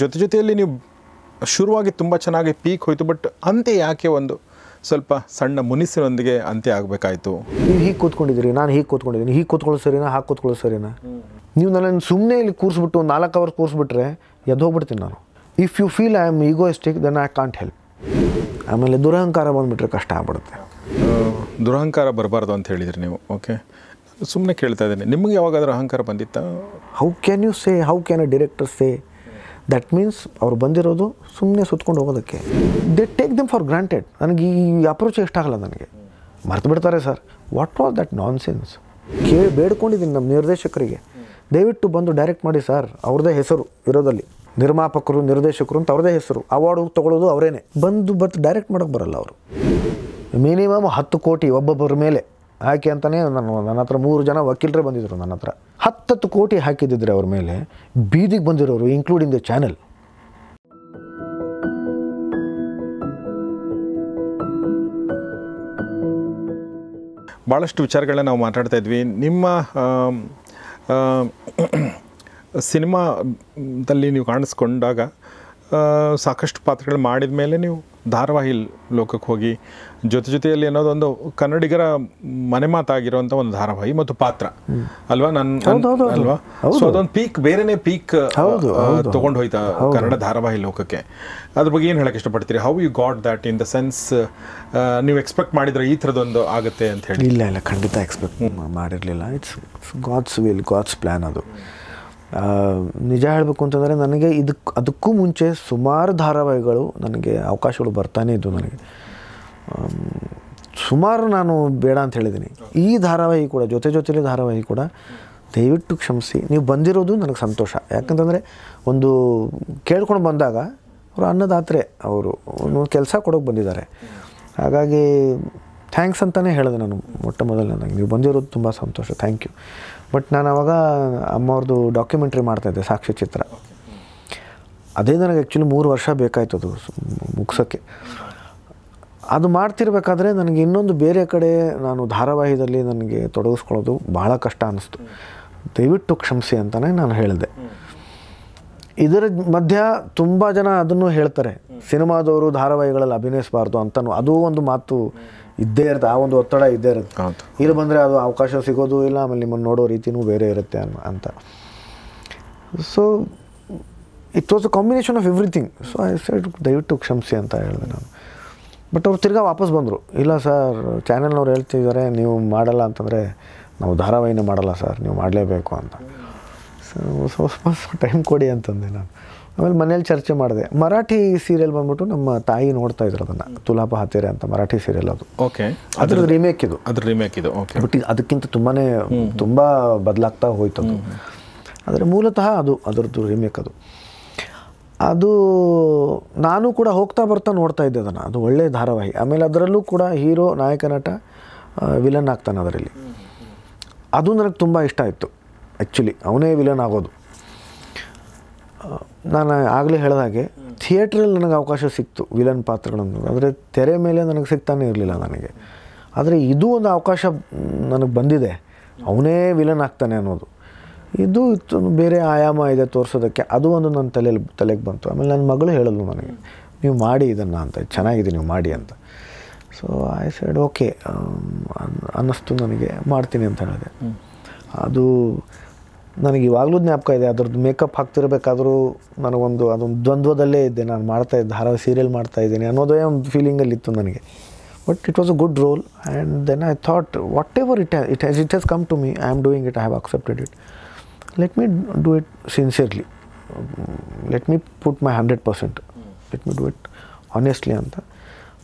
ಜೊತೆ ಜೊತೆಯಲ್ಲಿ ನೀವು ಶುರುವಾಗಿ ತುಂಬ ಚೆನ್ನಾಗಿ ಪೀಕ್ ಹೋಯಿತು ಬಟ್ ಅಂತೆ ಯಾಕೆ ಒಂದು ಸ್ವಲ್ಪ ಸಣ್ಣ ಮುನಿಸಿನೊಂದಿಗೆ ಅಂತ್ಯ ಆಗಬೇಕಾಯಿತು ನೀವು ಹೀಗೆ ಕೂತ್ಕೊಂಡಿದ್ದೀರಿ ನಾನು ಹೀಗೆ ಕೂತ್ಕೊಂಡಿದ್ದೀನಿ ಹೀಗೆ ಕೂತ್ಕೊಳ್ಳೋ ಸರಿನಾ ಹಾಗೆ ಕೂತ್ಕೊಳ್ಳೋ ಸರಿನಾ ನೀವು ನನ್ನನ್ನು ಸುಮ್ಮನೆ ಇಲ್ಲಿ ಕೂರಿಸ್ಬಿಟ್ಟು ಒಂದು ನಾಲ್ಕು ಅವರ್ ಕೂರಿಸ್ಬಿಟ್ರೆ ಎದ್ದು ಹೋಗ್ಬಿಡ್ತೀನಿ ನಾನು if you feel I am egoistic then I can't help ಆಮೇಲೆ ದುರಹಂಕಾರ ಬಂದುಬಿಟ್ರೆ ಕಷ್ಟ ಆಗ್ಬಿಡುತ್ತೆ ದುರಹಂಕಾರ ಬರಬಾರ್ದು ಅಂತ ಹೇಳಿದ್ರಿ ನೀವು ಓಕೆ ಸುಮ್ಮನೆ ಕೇಳ್ತಾ ಇದ್ದೀನಿ ನಿಮಗೆ ಯಾವಾಗಾದ್ರೂ ಅಹಂಕಾರ ಬಂದಿತ್ತಾ how can you say how can a director say that means ಅವ್ರು ಬಂದಿರೋದು ಸುಮ್ಮನೆ ಸುತ್ಕೊಂಡು ಹೋಗೋದಕ್ಕೆ they take them for granted ನನಗೆ ಈ ಅಪ್ರೋಚ್ ಎಷ್ಟಾಗಲ್ಲ ನನಗೆ ಮರ್ತು ಬಿಡ್ತಾರೆ sir what was that nonsense ಕೇಳಿ ಬೇಡ್ಕೊಂಡಿದ್ದೀನಿ ನಮ್ಮ ನಿರ್ದೇಶಕರಿಗೆ ದಯವಿಟ್ಟು ಬಂದು ಡೈರೆಕ್ಟ್ ಮಾಡಿ ಸರ್ ಅವ್ರದ್ದೇ ಹೆಸರು ಇರೋದಲ್ಲಿ ನಿರ್ಮಾಪಕರು ನಿರ್ದೇಶಕರು ಅಂತ ಅವ್ರದೇ ಹೆಸರು ಅವಾರ್ಡು ತೊಗೊಳ್ಳೋದು ಅವರೇನೆ ಬಂದು ಬಂದು ಡೈರೆಕ್ಟ್ ಮಾಡೋಕ್ಕೆ ಬರಲ್ಲ ಅವರು ಮಿನಿಮಮ್ ಹತ್ತು ಕೋಟಿ ಒಬ್ಬೊಬ್ಬರ ಮೇಲೆ ಆಕೆ ಅಂತಲೇ ನಾನು ನನ್ನ ಹತ್ರ ಮೂರು ಜನ ವಕೀಲರೇ ಬಂದಿದ್ದರು ನನ್ನ ಹತ್ರ ಹತ್ತತ್ತು ಕೋಟಿ ಹಾಕಿದ್ದಿದ್ರೆ ಅವ್ರ ಮೇಲೆ ಬೀದಿಗೆ ಬಂದಿರೋರು ಇನ್ಕ್ಲೂಡಿಂಗ್ ದ ಚಾನೆಲ್ ಭಾಳಷ್ಟು ವಿಚಾರಗಳನ್ನ ನಾವು ಮಾತಾಡ್ತಾ ಇದ್ವಿ ನಿಮ್ಮ ಸಿನಿಮಾದಲ್ಲಿ ನೀವು ಕಾಣಿಸ್ಕೊಂಡಾಗ ಸಾಕಷ್ಟು ಪಾತ್ರಗಳು ಮಾಡಿದ ಮೇಲೆ ನೀವು ಧಾರಾವಾಹಿ ಲೋಕಕ್ಕೆ ಹೋಗಿ ಜೊತೆ ಜೊತೆಯಲ್ಲಿ ಅನ್ನೋದೊಂದು ಕನ್ನಡಿಗರ ಮನೆ ಮಾತಾಗಿರುವಂತ ಒಂದು ಧಾರಾವಾಹಿ ಮತ್ತು ಪಾತ್ರ ಅಲ್ವಾ ನನ್ನ ಅಲ್ವಾ ಸೊ ಅದೊಂದು ಪೀಕ್ ಬೇರೆನೇ ಪೀಕ್ ತಗೊಂಡು ಹೋಯ್ತಾ ಕನ್ನಡ ಧಾರಾವಾಹಿ ಲೋಕಕ್ಕೆ ಅದ್ರ ಬಗ್ಗೆ ಏನು ಹೇಳಕ್ ಇಷ್ಟಪಡ್ತೀರಿ how you got that in the sense ನೀವು ಎಕ್ಸ್ಪೆಕ್ಟ್ ಮಾಡಿದ್ರೆ ಈ ತರದೊಂದು ಆಗುತ್ತೆ ಅಂತ ಹೇಳಿ ಇಲ್ಲ ಇಲ್ಲ ಖಂಡಿತ ಎಕ್ಸ್ಪೆಕ್ಟ್ ಮಾಡಿರಲಿಲ್ಲ it's God's will God's plan ಅದು ನಿಜ ಹೇಳಬೇಕು ಅಂತಂದರೆ ನನಗೆ ಇದಕ್ಕೆ ಅದಕ್ಕೂ ಮುಂಚೆ ಸುಮಾರು ಧಾರಾವಾಹಿಗಳು ನನಗೆ ಅವಕಾಶಗಳು ಬರ್ತಾನೇ ಇದ್ದವು ನನಗೆ ಸುಮಾರು ನಾನು ಬೇಡ ಅಂತ ಹೇಳಿದ್ದೀನಿ ಈ ಧಾರಾವಾಹಿ ಕೂಡ ಜೊತೆ ಜೊತೆಲಿ ಧಾರಾವಾಹಿ ಕೂಡ ದಯವಿಟ್ಟು ಕ್ಷಮಿಸಿ ನೀವು ಬಂದಿರೋದು ನನಗೆ ಸಂತೋಷ ಯಾಕಂತಂದರೆ ಒಂದು ಕೇಳ್ಕೊಂಡು ಬಂದಾಗ ಅವರು ಅನ್ನದಾತ್ರೆ ಅವರು ಕೆಲಸ ಕೊಡೋಕೆ ಬಂದಿದ್ದಾರೆ ಹಾಗಾಗಿ ಥ್ಯಾಂಕ್ಸ್ ಅಂತಲೇ ಹೇಳಿದೆ ನಾನು ಮೊಟ್ಟ ಮೊದಲನೇದಾಗಿ ನೀವು ಬಂದಿರೋದು ತುಂಬ ಸಂತೋಷ ಥ್ಯಾಂಕ್ ಯು ಬಟ್ ನಾನು ಅವಾಗ ಅಮ್ಮವ್ರದ್ದು ಡಾಕ್ಯುಮೆಂಟ್ರಿ ಮಾಡ್ತಾಯಿದ್ದೆ ಸಾಕ್ಷ್ಯಚಿತ್ರ ಅದೇ ನನಗೆ ಆ್ಯಕ್ಚುಲಿ ಮೂರು ವರ್ಷ ಬೇಕಾಯ್ತು ಅದು ಮುಗ್ಸೋಕ್ಕೆ ಅದು ಮಾಡ್ತಿರ್ಬೇಕಾದ್ರೆ ನನಗೆ ಇನ್ನೊಂದು ಬೇರೆ ಕಡೆ ನಾನು ಧಾರಾವಾಹಿದಲ್ಲಿ ನನಗೆ ತೊಡಗಿಸ್ಕೊಳ್ಳೋದು ಭಾಳ ಕಷ್ಟ ಅನ್ನಿಸ್ತು ದಯವಿಟ್ಟು ಕ್ಷಮಿಸಿ ಅಂತಲೇ ನಾನು ಹೇಳಿದೆ ಇದರ ಮಧ್ಯ ತುಂಬ ಜನ ಅದನ್ನು ಹೇಳ್ತಾರೆ ಸಿನಿಮಾದವರು ಧಾರಾವಾಹಿಗಳಲ್ಲಿ ಅಭಿನಯಿಸಬಾರ್ದು ಅಂತಲೂ ಅದೂ ಒಂದು ಮಾತು ಇದ್ದೇ ಇರುತ್ತೆ ಆ ಒಂದು ಒತ್ತಡ ಇದ್ದೇ ಇರುತ್ತೆ ಇಲ್ಲಿ ಬಂದರೆ ಅದು ಅವಕಾಶ ಸಿಗೋದು ಇಲ್ಲ ಆಮೇಲೆ ನಿಮ್ಮನ್ನು ನೋಡೋ ರೀತಿನೂ ಬೇರೆ ಇರುತ್ತೆ ಅಂತ so it was a combination of everything so I said ದಯವಿಟ್ಟು ಕ್ಷಮಿಸಿ ಅಂತ ಹೇಳಿದೆ ನಾನು ಬಟ್ ಅವ್ರು ತಿರ್ಗಾ ವಾಪಸ್ ಬಂದರು ಇಲ್ಲ ಸರ್ ಚಾನೆಲ್ನವ್ರು ಹೇಳ್ತಿದ್ದಾರೆ ನೀವು ಮಾಡಲ್ಲ ಅಂತಂದರೆ ನಾವು ಧಾರಾವಾಹಿನೇ ಮಾಡಲ್ಲ ಸರ್ ನೀವು ಮಾಡಲೇಬೇಕು ಅಂತ ಸೊ ಸ್ವಲ್ಪ ಸ್ವಲ್ಪ ಟೈಮ್ ಕೊಡಿ ಅಂತಂದೆ ನಾನು ಆಮೇಲೆ ಮನೇಲಿ ಚರ್ಚೆ ಮಾಡಿದೆ ಮರಾಠಿ ಸೀರಿಯಲ್ ಬಂದ್ಬಿಟ್ಟು ನಮ್ಮ ತಾಯಿ ನೋಡ್ತಾ ಇದ್ರು ಅದನ್ನು ತುಲಾಪ ಹತ್ತಿರ ಅಂತ ಮರಾಠಿ ಸೀರಿಯಲ್ ಅದು ಓಕೆ ಅದ್ರ ರಿಮೇಕ್ ಇದು ಅದ್ರ ರಿಮೇಕ್ ಇದು ಓಕೆ ಬಟ್ ಅದಕ್ಕಿಂತ ತುಂಬಾ ತುಂಬ ಬದಲಾಗ್ತಾ ಹೋಯ್ತು ಅದು ಆದರೆ ಮೂಲತಃ ಅದು ಅದರದ್ದು ರಿಮೇಕ್ ಅದು ಅದು ನಾನು ಕೂಡ ಹೋಗ್ತಾ ಬರ್ತಾ ನೋಡ್ತಾ ಇದ್ದೆ ಅದನ್ನು ಅದು ಒಳ್ಳೆಯ ಧಾರಾವಾಹಿ ಆಮೇಲೆ ಅದರಲ್ಲೂ ಕೂಡ ಹೀರೋ ನಾಯಕ ನಟ ವಿಲನ್ ಆಗ್ತಾನೆ ಅದರಲ್ಲಿ ಅದು ನನಗೆ ತುಂಬ ಇಷ್ಟ ಆಯಿತು ಆ್ಯಕ್ಚುಲಿ ಅವನೇ ವಿಲನ್ ಆಗೋದು ನಾನು ಆಗಲೇ ಹೇಳಿದಾಗೆ ಥಿಯೇಟ್ರಲ್ಲಿ ನನಗೆ ಅವಕಾಶ ಸಿಕ್ತು ವಿಲನ್ ಪಾತ್ರಗಳನ್ನು ಆದರೆ ತೆರೆ ಮೇಲೆ ನನಗೆ ಸಿಗ್ತಾನೆ ಇರಲಿಲ್ಲ ನನಗೆ ಆದರೆ ಇದು ಒಂದು ಅವಕಾಶ ನನಗೆ ಬಂದಿದೆ ಅವನೇ ವಿಲನ್ ಆಗ್ತಾನೆ ಅನ್ನೋದು ಇದು ಇತ್ತು ಬೇರೆ ಆಯಾಮ ಇದೆ ತೋರಿಸೋದಕ್ಕೆ ಅದು ಒಂದು ನನ್ನ ತಲೆಯಲ್ಲಿ ತಲೆಗೆ ಬಂತು ಆಮೇಲೆ ನನ್ನ ಮಗಳು ಹೇಳಿದ್ಲು ನನಗೆ ನೀವು ಮಾಡಿ ಇದನ್ನು ಅಂತ ಚೆನ್ನಾಗಿದೆ ನೀವು ಮಾಡಿ ಅಂತ ಸೊ ಐ ಸೈಡ್ ಓಕೆ ಅನ್ನಿಸ್ತು ನನಗೆ ಮಾಡ್ತೀನಿ ಅಂತ ಹೇಳಿದೆ ಅದು ನನಗೆ ಇವಾಗಲೂ ಜ್ಞಾಪಕ ಇದೆ ಅದ್ರದ್ದು ಮೇಕಪ್ ಹಾಕ್ತಿರಬೇಕಾದ್ರೂ ನನಗೊಂದು ಅದೊಂದು ದ್ವಂದ್ವದಲ್ಲೇ ಇದ್ದೆ ನಾನು ಮಾಡ್ತಾ ಇದ್ದೆ ಧಾರಾವಾಹಿ ಸೀರಿಯಲ್ ಮಾಡ್ತಾ ಇದ್ದೀನಿ ಅನ್ನೋದೇ ಒಂದು ಇತ್ತು ನನಗೆ but it was a good role and then I thought whatever it it has it has come to me I am doing it I have accepted it let me do it sincerely let me put my hundred percent let me do it honestly ಅಂತ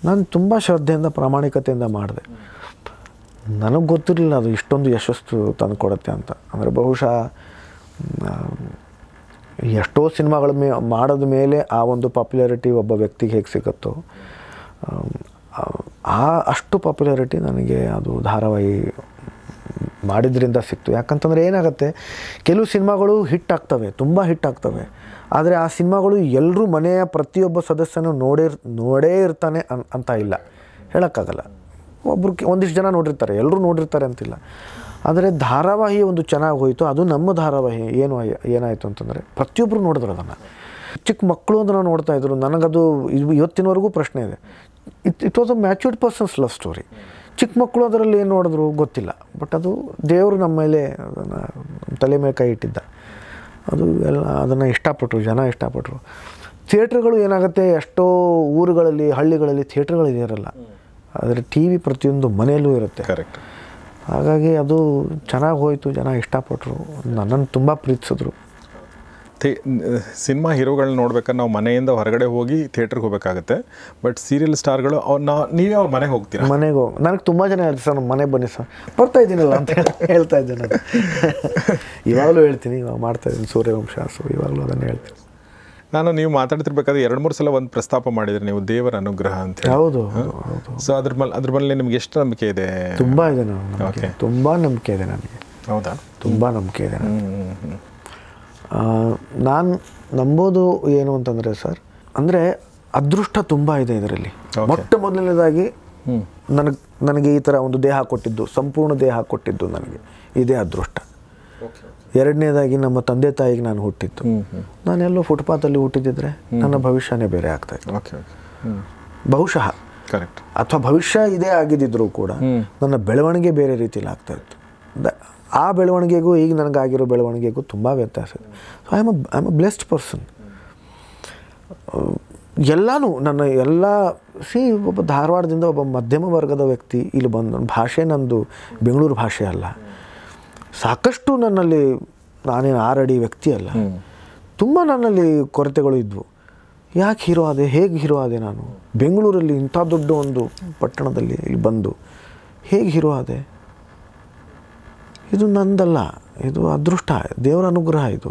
ನಾನು ತುಂಬ ಶ್ರದ್ಧೆಯಿಂದ ಪ್ರಾಮಾಣಿಕತೆಯಿಂದ ಮಾಡಿದೆ ನನಗೆ ಗೊತ್ತಿರಲಿಲ್ಲ ಅದು ಇಷ್ಟೊಂದು ಯಶಸ್ಸು ತಂದು ಕೊಡುತ್ತೆ ಅಂತ ಅಂದರೆ ಬಹುಶಃ ಎಷ್ಟೋ ಸಿನಿಮಾಗಳ ಮೇ ಮಾಡೋದ ಮೇಲೆ ಆ ಒಂದು ಪಾಪ್ಯುಲಾರಿಟಿ ಒಬ್ಬ ವ್ಯಕ್ತಿಗೆ ಹೇಗೆ ಸಿಗುತ್ತೋ ಆ ಅಷ್ಟು ಪಾಪ್ಯುಲಾರಿಟಿ ನನಗೆ ಅದು ಧಾರಾವಾಹಿ ಮಾಡಿದ್ರಿಂದ ಸಿಕ್ತು ಯಾಕಂತಂದರೆ ಏನಾಗುತ್ತೆ ಕೆಲವು ಸಿನಿಮಾಗಳು ಹಿಟ್ ಆಗ್ತವೆ ತುಂಬ ಹಿಟ್ ಆಗ್ತವೆ ಆದರೆ ಆ ಸಿನಿಮಾಗಳು ಎಲ್ಲರೂ ಮನೆಯ ಪ್ರತಿಯೊಬ್ಬ ಸದಸ್ಯನೂ ನೋಡಿರ್ ನೋಡೇ ಇರ್ತಾನೆ ಅನ್ ಅಂತ ಇಲ್ಲ ಹೇಳೋಕ್ಕಾಗಲ್ಲ ಒಬ್ರಿಗೆ ಒಂದಿಷ್ಟು ಜನ ನೋಡಿರ್ತಾರೆ ಎಲ್ಲರೂ ನೋಡಿರ್ತಾರೆ ಅಂತಿಲ್ಲ ಆದರೆ ಧಾರಾವಾಹಿ ಒಂದು ಚೆನ್ನಾಗಿ ಹೋಯಿತು ಅದು ನಮ್ಮ ಧಾರಾವಾಹಿ ಏನು ಏನಾಯಿತು ಅಂತಂದರೆ ಪ್ರತಿಯೊಬ್ಬರು ನೋಡಿದ್ರು ಅದನ್ನು ಚಿಕ್ಕ ಮಕ್ಕಳು ಅದನ್ನು ನೋಡ್ತಾ ಇದ್ರು ನನಗದು ಇದು ಇವತ್ತಿನವರೆಗೂ ಪ್ರಶ್ನೆ ಇದೆ it it was a matured persons love story ಚಿಕ್ಕ ಮಕ್ಕಳು ಅದರಲ್ಲಿ ಏನು ನೋಡಿದ್ರು ಗೊತ್ತಿಲ್ಲ ಬಟ್ ಅದು ದೇವರು ನಮ್ಮ ಮೇಲೆ ಅದನ್ನು ತಲೆ ಮೇಲೆ ಕೈ ಇಟ್ಟಿದ್ದ ಅದು ಎಲ್ಲ ಅದನ್ನು ಇಷ್ಟಪಟ್ಟರು ಜನ ಇಷ್ಟಪಟ್ಟರು ಥಿಯೇಟ್ರ್ಗಳು ಏನಾಗುತ್ತೆ ಎಷ್ಟೋ ಊರುಗಳಲ್ಲಿ ಹಳ್ಳಿಗಳಲ್ಲಿ ಥಿಯೇಟ್ರ್ಗಳು ಇದಿರಲ್ಲ ಆದರೆ ಟಿ ವಿ ಪ್ರತಿಯೊಂದು ಮನೆಯಲ್ಲೂ ಇರುತ್ತೆ ಕರೆಕ್ಟ್ ಹಾಗಾಗಿ ಅದು ಚೆನ್ನಾಗಿ ಹೋಯಿತು ಜನ ಇಷ್ಟಪಟ್ಟರು ನನ್ನನ್ನು ತುಂಬ ಪ್ರೀತಿಸಿದ್ರು ಥೇ ಸಿನಿಮಾ ಹೀರೋಗಳನ್ನ ನೋಡ್ಬೇಕಾದ್ರೆ ನಾವು ಮನೆಯಿಂದ ಹೊರಗಡೆ ಹೋಗಿ ಥಿಯೇಟ್ರಿಗೆ ಹೋಗಬೇಕಾಗುತ್ತೆ ಬಟ್ ಸೀರಿಯಲ್ ಸ್ಟಾರ್ಗಳು ಅವ್ರು ನಾವು ನೀವೇ ಅವ್ರ ಮನೆಗೆ ಹೋಗ್ತೀರಾ ಮನೆಗೆ ಹೋಗಿ ನನಗೆ ತುಂಬ ಜನ ಹೇಳ್ತಾರೆ ಸರ್ ನಮ್ಮ ಮನೆಗೆ ಬನ್ನಿ ಸರ್ ಬರ್ತಾ ಇದ್ದೀನಲ್ಲ ಅಂತ ಹೇಳ್ತಾ ಇದ್ದೆ ನಾನು ಇವಾಗಲೂ ಹೇಳ್ತೀನಿ ಇವಾಗ ಮಾಡ್ತಾ ಇದ್ದೀನಿ ಸೂರ್ಯವಂಶ ಸೊ ಇವಾಗಲೂ ಅದನ್ನು ಹೇಳ್ತೀನಿ ನಾನು ನೀವು ಮಾತಾಡ್ತಿರ್ಬೇಕಾದ್ರೆ ಎರಡು ಮೂರು ಸಲ ಒಂದು ಪ್ರಸ್ತಾಪ ಮಾಡಿದ್ರೆ ನೀವು ದೇವರ ಅನುಗ್ರಹ ಅಂತ ಹೌದು ಸೊ ಅದ್ರ ಮೇಲೆ ಅದ್ರ ಮೇಲೆ ನಿಮ್ಗೆ ಎಷ್ಟು ನಂಬಿಕೆ ಇದೆ ತುಂಬಾ ಇದೆ ತುಂಬಾ ನಂಬಿಕೆ ಇದೆ ನನಗೆ ಹೌದಾ ತುಂಬಾ ನಂಬಿಕೆ ಇದೆ ನಾನು ನಂಬೋದು ಏನು ಅಂತಂದ್ರೆ ಸರ್ ಅಂದ್ರೆ ಅದೃಷ್ಟ ತುಂಬಾ ಇದೆ ಇದರಲ್ಲಿ ಮೊಟ್ಟ ಮೊದಲನೇದಾಗಿ ನನಗೆ ನನಗೆ ಈ ಥರ ಒಂದು ದೇಹ ಕೊಟ್ಟಿದ್ದು ಸಂಪೂರ್ಣ ದೇಹ ಕೊಟ್ಟಿದ್ದು ನನಗೆ ಇದೇ ಅದೃಷ್ಟ ಎರಡನೇದಾಗಿ ನಮ್ಮ ತಂದೆ ತಾಯಿಗೆ ನಾನು ಹುಟ್ಟಿತ್ತು ನಾನೆಲ್ಲೋ ಫುಟ್ಪಾತಲ್ಲಿ ಹುಟ್ಟಿದ್ದಿದ್ರೆ ನನ್ನ ಭವಿಷ್ಯನೇ ಬೇರೆ ಇತ್ತು ಬಹುಶಃ ಕರೆಕ್ಟ್ ಅಥವಾ ಭವಿಷ್ಯ ಇದೇ ಆಗಿದ್ದಿದ್ರೂ ಕೂಡ ನನ್ನ ಬೆಳವಣಿಗೆ ಬೇರೆ ರೀತಿಯಲ್ಲಿ ಆಗ್ತಾ ಇತ್ತು ಆ ಬೆಳವಣಿಗೆಗೂ ಈಗ ನನಗಾಗಿರೋ ಬೆಳವಣಿಗೆಗೂ ತುಂಬ ವ್ಯತ್ಯಾಸ ಇದೆ so I am I a blessed person ಎಲ್ಲಾನು ನನ್ನ ಎಲ್ಲ ಸಿ ಒಬ್ಬ ಧಾರವಾಡದಿಂದ ಒಬ್ಬ ಮಧ್ಯಮ ವರ್ಗದ ವ್ಯಕ್ತಿ ಇಲ್ಲಿ ಬಂದು ಭಾಷೆ ನಂದು ಬೆಂಗಳೂರು ಭಾಷೆ ಅಲ್ಲ ಸಾಕಷ್ಟು ನನ್ನಲ್ಲಿ ನಾನೇನು ಆರಡಿ ವ್ಯಕ್ತಿ ಅಲ್ಲ ತುಂಬ ನನ್ನಲ್ಲಿ ಕೊರತೆಗಳು ಇದ್ವು ಯಾಕೆ ಹೀರೋ ಆದೆ ಹೇಗೆ ಹೀರೋ ಆದೆ ನಾನು ಬೆಂಗಳೂರಲ್ಲಿ ಇಂಥ ದೊಡ್ಡ ಒಂದು ಪಟ್ಟಣದಲ್ಲಿ ಇಲ್ಲಿ ಬಂದು ಹೇಗೆ ಹೀರೋ ಆದೆ ಇದು ನಂದಲ್ಲ ಇದು ಅದೃಷ್ಟ ದೇವರ ಅನುಗ್ರಹ ಇದು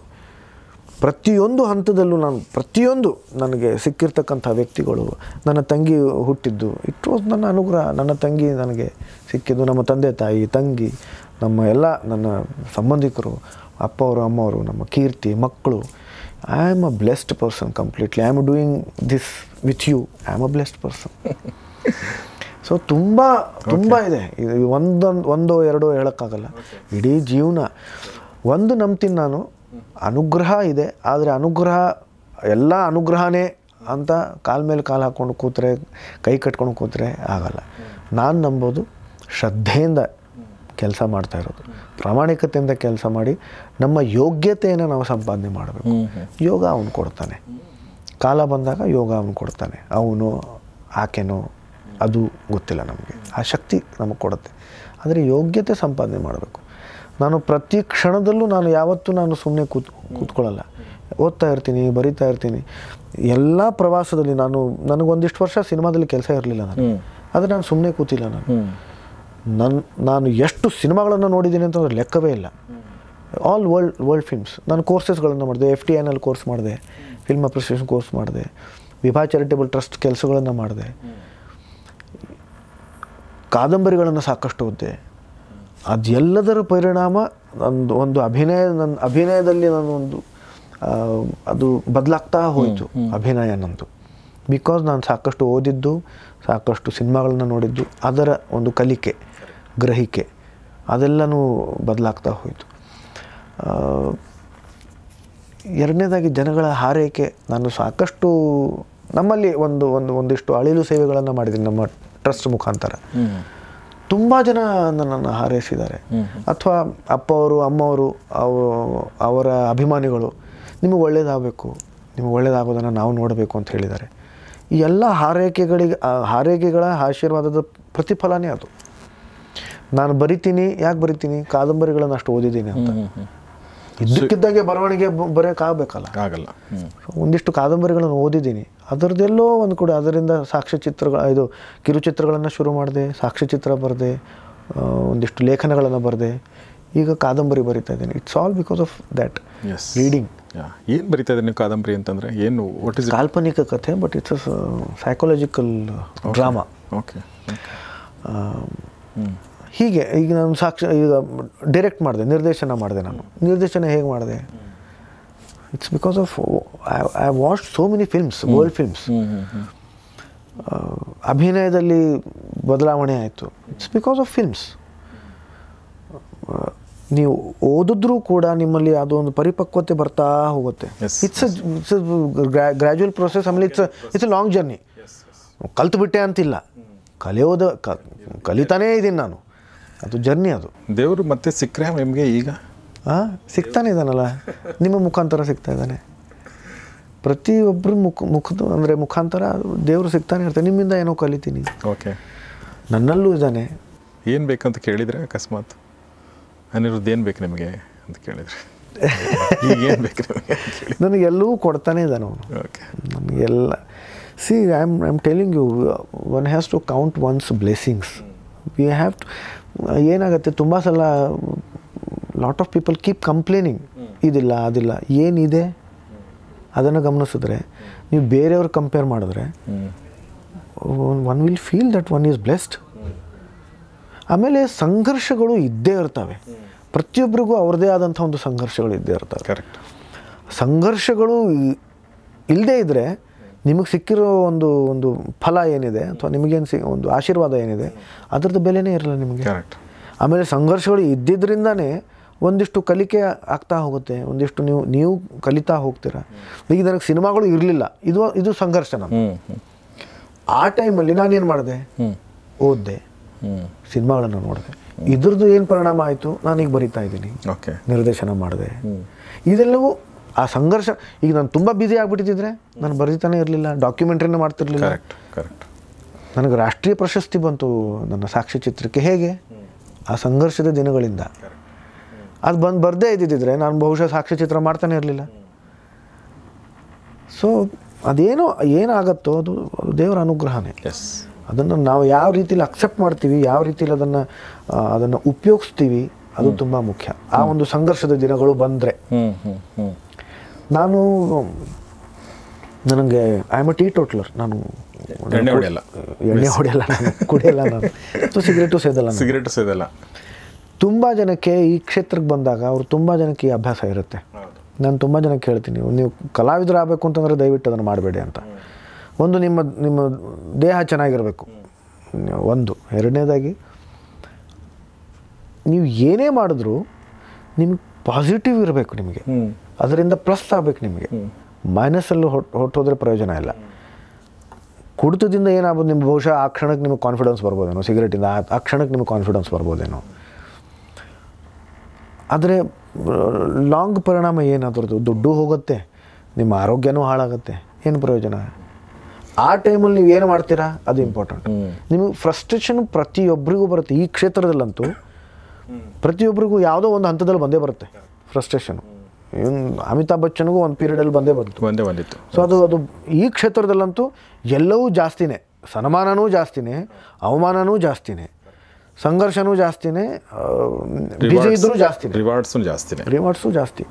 ಪ್ರತಿಯೊಂದು ಹಂತದಲ್ಲೂ ನಾನು ಪ್ರತಿಯೊಂದು ನನಗೆ ಸಿಕ್ಕಿರ್ತಕ್ಕಂಥ ವ್ಯಕ್ತಿಗಳು ನನ್ನ ತಂಗಿ ಹುಟ್ಟಿದ್ದು ಇಟ್ ವಾಸ್ ನನ್ನ ಅನುಗ್ರಹ ನನ್ನ ತಂಗಿ ನನಗೆ ಸಿಕ್ಕಿದ್ದು ನಮ್ಮ ತಂದೆ ತಾಯಿ ತಂಗಿ ನಮ್ಮ ಎಲ್ಲ ನನ್ನ ಸಂಬಂಧಿಕರು ಅಪ್ಪ ಅವರು ಅಮ್ಮವರು ನಮ್ಮ ಕೀರ್ತಿ ಮಕ್ಕಳು I am a blessed person completely I am doing this with you I am a blessed person so ತುಂಬ ತುಂಬ ಇದೆ ಒಂದೊಂದು ಒಂದೋ ಎರಡೋ ಹೇಳೋಕ್ಕಾಗಲ್ಲ ಇಡೀ ಜೀವನ ಒಂದು ನಂಬ್ತೀನಿ ನಾನು ಅನುಗ್ರಹ ಇದೆ ಆದರೆ ಅನುಗ್ರಹ ಎಲ್ಲ ಅನುಗ್ರಹನೇ ಅಂತ ಕಾಲ ಮೇಲೆ ಕಾಲು ಹಾಕ್ಕೊಂಡು ಕೂತ್ರೆ ಕೈ ಕಟ್ಕೊಂಡು ಕೂತ್ರೆ ಆಗಲ್ಲ ನಾನು ನಂಬೋದು ಶ್ರದ್ಧೆಯಿಂದ ಕೆಲಸ ಮಾಡ್ತಾ ಇರೋದು ಪ್ರಾಮಾಣಿಕತೆಯಿಂದ ಕೆಲಸ ಮಾಡಿ ನಮ್ಮ ಯೋಗ್ಯತೆಯನ್ನು ನಾವು ಸಂಪಾದನೆ ಮಾಡಬೇಕು ಯೋಗ ಅವನು ಕೊಡ್ತಾನೆ ಕಾಲ ಬಂದಾಗ ಯೋಗ ಅವನು ಕೊಡ್ತಾನೆ ಅವನು ಆಕೆನೋ ಅದು ಗೊತ್ತಿಲ್ಲ ನಮಗೆ ಆ ಶಕ್ತಿ ನಮಗೆ ಕೊಡುತ್ತೆ ಆದರೆ ಯೋಗ್ಯತೆ ಸಂಪಾದನೆ ಮಾಡಬೇಕು ನಾನು ಪ್ರತಿ ಕ್ಷಣದಲ್ಲೂ ನಾನು ಯಾವತ್ತೂ ನಾನು ಸುಮ್ಮನೆ ಕೂತ್ ಕೂತ್ಕೊಳ್ಳಲ್ಲ ಓದ್ತಾ ಇರ್ತೀನಿ ಬರಿತಾ ಇರ್ತೀನಿ ಎಲ್ಲ ಪ್ರವಾಸದಲ್ಲಿ ನಾನು ನನಗೊಂದಿಷ್ಟು ವರ್ಷ ಸಿನಿಮಾದಲ್ಲಿ ಕೆಲಸ ಇರಲಿಲ್ಲ ನಾನು ಆದರೆ ನಾನು ಸುಮ್ಮನೆ ಕೂತಿಲ್ಲ ನಾನು ನನ್ನ ನಾನು ಎಷ್ಟು ಸಿನಿಮಾಗಳನ್ನು ನೋಡಿದ್ದೀನಿ ಅಂತಂದ್ರೆ ಲೆಕ್ಕವೇ ಇಲ್ಲ ಆಲ್ ವರ್ಲ್ಡ್ ವರ್ಲ್ಡ್ ಫಿಲ್ಮ್ಸ್ ನಾನು ಕೋರ್ಸಸ್ಗಳನ್ನು ಮಾಡಿದೆ F T N L course ಮಾಡಿದೆ ಫಿಲ್ಮ್ ಅಪ್ರಿಸಿಯೇಷನ್ ಕೋರ್ಸ್ ಮಾಡಿದೆ ವಿಭಾ ಚಾರಿಟೇಬಲ್ ಟ್ರಸ್ಟ್ ಕೆಲಸಗಳನ್ನು ಮಾಡಿದೆ ಕಾದಂಬರಿಗಳನ್ನು ಸಾಕಷ್ಟು ಓದಿದೆ ಅದೆಲ್ಲದರ ಪರಿಣಾಮ ನಂದು ಒಂದು ಅಭಿನಯ ನನ್ನ ಅಭಿನಯದಲ್ಲಿ ನಾನೊಂದು ಅದು ಬದಲಾಗ್ತಾ ಹೋಯಿತು ಅಭಿನಯ ನಂದು ಬಿಕಾಸ್ ನಾನು ಸಾಕಷ್ಟು ಓದಿದ್ದು ಸಾಕಷ್ಟು ಸಿನಿಮಾಗಳನ್ನು ನೋಡಿದ್ದು ಅದರ ಒಂದು ಕಲಿಕೆ ಗ್ರಹಿಕೆ ಅದೆಲ್ಲವೂ ಬದಲಾಗ್ತಾ ಹೋಯಿತು ಎರಡನೇದಾಗಿ ಜನಗಳ ಹಾರೈಕೆ ನಾನು ಸಾಕಷ್ಟು ನಮ್ಮಲ್ಲಿ ಒಂದು ಒಂದು ಒಂದಿಷ್ಟು ಅಳಿಲು ಸೇವೆಗಳನ್ನು ಮಾಡಿದ್ದೀನಿ ನಮ್ಮ ಟ್ರಸ್ಟ್ ಮುಖಾಂತರ ತುಂಬ ಜನ ನನ್ನನ್ನು ಹಾರೈಸಿದ್ದಾರೆ ಅಥವಾ ಅಪ್ಪ ಅವರು ಅಮ್ಮವರು ಅವರ ಅಭಿಮಾನಿಗಳು ನಿಮಗೆ ಒಳ್ಳೇದಾಗಬೇಕು ನಿಮಗೆ ಒಳ್ಳೇದಾಗೋದನ್ನು ನಾವು ನೋಡಬೇಕು ಅಂತ ಹೇಳಿದ್ದಾರೆ ಈ ಎಲ್ಲ ಹಾರೈಕೆಗಳಿಗೆ ಹಾರೈಕೆಗಳ ಆಶೀರ್ವಾದದ ಪ್ರತಿಫಲನೇ ಅದು ನಾನು ಬರಿತೀನಿ ಯಾಕೆ ಬರಿತೀನಿ ಕಾದಂಬರಿಗಳನ್ನು ಅಷ್ಟು ಓದಿದ್ದೀನಿ ಅಂತ ಇದ್ದಕ್ಕಿದ್ದಾಗೆ ಬರವಣಿಗೆ ಬರೆಯೋಕ್ಕಾಗಬೇಕಲ್ಲ ಆಗಲ್ಲ ಒಂದಿಷ್ಟು ಕಾದಂಬರಿಗಳನ್ನು ಓದಿದ್ದೀನಿ ಅದರದ್ದೆಲ್ಲೋ ಒಂದು ಕೂಡ ಅದರಿಂದ ಸಾಕ್ಷ್ಯಚಿತ್ರಗಳ ಇದು ಕಿರುಚಿತ್ರಗಳನ್ನು ಶುರು ಮಾಡಿದೆ ಸಾಕ್ಷ್ಯಚಿತ್ರ ಬರೆದೆ ಒಂದಿಷ್ಟು ಲೇಖನಗಳನ್ನು ಬರೆದೆ ಈಗ ಕಾದಂಬರಿ ಬರಿತಾ ಇದ್ದೀನಿ it's all because of that reading ಏನು ಬರಿತಾ ಇದ್ದೀನಿ ಕಾದಂಬರಿ ಅಂತಂದರೆ ಏನು ವಾಟ್ ಇಸ್ ಕಾಲ್ಪನಿಕ ಕಥೆ but it's a psychological drama okay ಹೀಗೆ ಈಗ ನಾನು ಸಾಕ್ಷಿ ಈಗ ಡೈರೆಕ್ಟ್ ಮಾಡಿದೆ ನಿರ್ದೇಶನ ಮಾಡಿದೆ ನಾನು ನಿರ್ದೇಶನ ಹೇಗೆ ಮಾಡಿದೆ it's because of I I watch so many films world films ಅಭಿನಯದಲ್ಲಿ ಬದಲಾವಣೆ ಆಯಿತು ಇಟ್ಸ್ ಬಿಕಾಸ್ ಆಫ್ ಫಿಲ್ಮ್ಸ್ ನೀವು ಓದಿದ್ರೂ ಕೂಡ ನಿಮ್ಮಲ್ಲಿ ಅದೊಂದು ಪರಿಪಕ್ವತೆ ಬರ್ತಾ ಹೋಗುತ್ತೆ ಇಟ್ಸ್ ಇಟ್ಸ್ ಗ್ರ್ಯಾಜುವಲ್ ಪ್ರೊಸೆಸ್ ಆಮೇಲೆ it's it's a long journey ಕಲ್ತು ಬಿಟ್ಟೆ ಅಂತಿಲ್ಲ ಕಲಿಯೋದ ಕಲಿತಾನೇ ಇದ್ದೀನಿ ನಾನು ಅದು ಜರ್ನಿ ಅದು ದೇವರು ಮತ್ತೆ ಸಿಕ್ಕರೆ ನಿಮಗೆ ಈಗ ಹಾಂ ಸಿಗ್ತಾನೆ ಇದ್ದಾನಲ್ಲ ನಿಮ್ಮ ಮುಖಾಂತರ ಸಿಗ್ತಾ ಇದ್ದಾನೆ ಪ್ರತಿಯೊಬ್ಬರು ಮುಖ ಮುಖದ ಅಂದರೆ ಮುಖಾಂತರ ದೇವರು ಸಿಗ್ತಾನೆ ಇರ್ತಾರೆ ನಿಮ್ಮಿಂದ ಏನೋ ಕಲಿತೀನಿ ಓಕೆ ನನ್ನಲ್ಲೂ ಇದ್ದಾನೆ ಏನು ಬೇಕಂತ ಕೇಳಿದರೆ ಅಕಸ್ಮಾತ್ ಅನಿರುದ್ಧ ಏನು ಬೇಕು ನಿಮಗೆ ಅಂತ ಕೇಳಿದರೆ ಏನು ಬೇಕು ನನಗೆ ನನಗೆಲ್ಲವೂ ಕೊಡ್ತಾನೆ ಇದ್ದಾನೆ ಅವನು ಓಕೆ ನನಗೆಲ್ಲ see I am I am telling you one has to count one's blessings we have to ಏನಾಗುತ್ತೆ ತುಂಬ ಸಲ lot of people keep complaining ಇದಿಲ್ಲ ಅದಿಲ್ಲ ಏನಿದೆ ಅದನ್ನು ಗಮನಿಸಿದ್ರೆ ನೀವು ಬೇರೆಯವ್ರಿಗೆ ಕಂಪೇರ್ ಮಾಡಿದ್ರೆ one will feel that one is blessed ಆಮೇಲೆ ಸಂಘರ್ಷಗಳು ಇದ್ದೇ ಇರ್ತವೆ ಪ್ರತಿಯೊಬ್ಬರಿಗೂ ಅವ್ರದ್ದೇ ಆದಂಥ ಒಂದು ಸಂಘರ್ಷಗಳು ಇದ್ದೇ ಇರ್ತವೆ ಸಂಘರ್ಷಗಳು ಇಲ್ಲದೇ ಇದ್ದರೆ ನಿಮಗೆ ಸಿಕ್ಕಿರೋ ಒಂದು ಒಂದು ಫಲ ಏನಿದೆ ಅಥವಾ ನಿಮಗೇನು ಸಿ ಒಂದು ಆಶೀರ್ವಾದ ಏನಿದೆ ಅದರದ್ದು ಬೆಲೆನೇ ಇರಲ್ಲ ನಿಮಗೆ ಕರೆಕ್ಟ್ ಆಮೇಲೆ ಸಂಘರ್ಷಗಳು ಇದ್ದಿದ್ದರಿಂದನೇ ಒಂದಿಷ್ಟು ಕಲಿಕೆ ಆಗ್ತಾ ಹೋಗುತ್ತೆ ಒಂದಿಷ್ಟು ನೀವು ನೀವು ಕಲಿತಾ ಹೋಗ್ತೀರಾ ಈಗ ನನಗೆ ಸಿನಿಮಾಗಳು ಇರಲಿಲ್ಲ ಇದು ಇದು ಸಂಘರ್ಷ ನಾನು ಆ ಟೈಮಲ್ಲಿ ನಾನೇನು ಮಾಡಿದೆ ಓದಿದೆ ಸಿನಿಮಾಗಳನ್ನು ನೋಡಿದೆ ಇದ್ರದ್ದು ಏನು ಪರಿಣಾಮ ಆಯಿತು ನಾನೀಗ ಬರಿತಾ ಇದ್ದೀನಿ ನಿರ್ದೇಶನ ಮಾಡಿದೆ ಇದೆಲ್ಲವೂ ಆ ಸಂಘರ್ಷ ಈಗ ನಾನು ತುಂಬ ಬ್ಯುಸಿ ಆಗಿಬಿಟ್ಟಿದ್ರೆ ನಾನು ಬರೀತಾನೆ ಇರಲಿಲ್ಲ ಡಾಕ್ಯುಮೆಂಟ್ರಿನೇ ಮಾಡ್ತಿರ್ಲಿಲ್ಲ ಕರೆಕ್ಟ್ ನನಗೆ ರಾಷ್ಟ್ರೀಯ ಪ್ರಶಸ್ತಿ ಬಂತು ನನ್ನ ಸಾಕ್ಷಿ ಚಿತ್ರಕ್ಕೆ ಹೇಗೆ ಆ ಸಂಘರ್ಷದ ದಿನಗಳಿಂದ ಅದು ಬಂದು ಬರದೇ ಇದ್ದಿದ್ದರೆ ನಾನು ಬಹುಶಃ ಸಾಕ್ಷಿ ಚಿತ್ರ ಮಾಡ್ತಾನೆ ಇರಲಿಲ್ಲ ಸೊ ಅದೇನು ಏನಾಗತ್ತೋ ಅದು ದೇವರ ಅನುಗ್ರಹನೇ ಎಸ್ ಅದನ್ನು ನಾವು ಯಾವ ರೀತಿಲಿ ಅಕ್ಸೆಪ್ಟ್ ಮಾಡ್ತೀವಿ ಯಾವ ರೀತಿಲಿ ಅದನ್ನು ಅದನ್ನು ಉಪಯೋಗಿಸ್ತೀವಿ ಅದು ತುಂಬ ಮುಖ್ಯ ಆ ಒಂದು ಸಂಘರ್ಷದ ದಿನಗಳು ಬಂದರೆ ನಾನು ನನಗೆ I am a teetotaller ನಾನು ಎಣ್ಣೆ ಹೊಡೆಯಲ್ಲ ಎಣ್ಣೆ ಹೊಡೆಯಲ್ಲ ಕುಡಿಯಲ್ಲ ನಾನು ಸೊ ಸಿಗರೇಟು ಸೇದಲ್ಲ ಸಿಗರೇಟು ಸೇದಲ್ಲ ತುಂಬ ಜನಕ್ಕೆ ಈ ಕ್ಷೇತ್ರಕ್ಕೆ ಬಂದಾಗ ಅವರು ತುಂಬ ಜನಕ್ಕೆ ಈ ಅಭ್ಯಾಸ ಇರುತ್ತೆ ನಾನು ತುಂಬ ಜನಕ್ಕೆ ಹೇಳ್ತೀನಿ ನೀವು ಕಲಾವಿದರು ಆಗಬೇಕು ಅಂತಂದರೆ ದಯವಿಟ್ಟು ಅದನ್ನು ಮಾಡಬೇಡಿ ಅಂತ ಒಂದು ನಿಮ್ಮ ನಿಮ್ಮ ದೇಹ ಚೆನ್ನಾಗಿರಬೇಕು ಒಂದು ಎರಡನೇದಾಗಿ ನೀವು ಏನೇ ಮಾಡಿದ್ರೂ ನಿಮ್ಗೆ ಪಾಸಿಟಿವ್ ಇರಬೇಕು ನಿಮಗೆ ಅದರಿಂದ ಪ್ಲಸ್ ಆಗಬೇಕು ನಿಮಗೆ ಮೈನಸಲ್ಲೂ ಹೊಟ್ಟು ಹೊಟ್ಟೋದ್ರೆ ಪ್ರಯೋಜನ ಇಲ್ಲ ಕುಡಿತದಿಂದ ಏನಾಗ್ಬೋದು ನಿಮ್ಮ ಬಹುಶಃ ಆ ಕ್ಷಣಕ್ಕೆ ನಿಮಗೆ ಕಾನ್ಫಿಡೆನ್ಸ್ ಬರ್ಬೋದೇನೋ ಸಿಗರೇಟಿಂದ ಆ ಕ್ಷಣಕ್ಕೆ ನಿಮಗೆ ಕಾನ್ಫಿಡೆನ್ಸ್ ಬರ್ಬೋದೇನೋ ಆದರೆ ಲಾಂಗ್ ಪರಿಣಾಮ ಏನಾದ್ರದ್ದು ದುಡ್ಡು ಹೋಗುತ್ತೆ ನಿಮ್ಮ ಆರೋಗ್ಯನೂ ಹಾಳಾಗುತ್ತೆ ಏನು ಪ್ರಯೋಜನ ಆ ಟೈಮಲ್ಲಿ ನೀವು ಏನು ಮಾಡ್ತೀರಾ ಅದು ಇಂಪಾರ್ಟೆಂಟ್ ನಿಮಗೆ ಫ್ರಸ್ಟ್ರೇಷನ್ ಪ್ರತಿಯೊಬ್ಬರಿಗೂ ಬರುತ್ತೆ ಈ ಕ್ಷೇತ್ರದಲ್ಲಂತೂ ಪ್ರತಿಯೊಬ್ಬರಿಗೂ ಯಾವುದೋ ಒಂದು ಹಂತದಲ್ಲಿ ಬಂದೇ ಬರುತ್ತೆ ಫ್ರಸ್ಟ್ರೇಷನು ಅಮಿತಾಬ್ ಬಚ್ಚನ್ಗೂ ಒಂದು ಪೀರಿಯಡಲ್ಲಿ ಬಂದೇ ಬಂತು ಬಂದೇ ಬಂದಿತ್ತು ಸೊ ಅದು ಅದು ಈ ಕ್ಷೇತ್ರದಲ್ಲಂತೂ ಎಲ್ಲವೂ ಜಾಸ್ತಿನೇ ಸನ್ಮಾನವೂ ಜಾಸ್ತಿನೇ ಅವಮಾನವೂ ಜಾಸ್ತಿನೇ ಸಂಘರ್ಷನೂ ಜಾಸ್ತಿನೇ ಬಿಜಿ ಇದ್ರೂ ಜಾಸ್ತಿ ರಿವಾರ್ಡ್ಸು ಜಾಸ್ತಿ ರಿವಾರ್ಡ್ಸು ಜಾಸ್ತಿ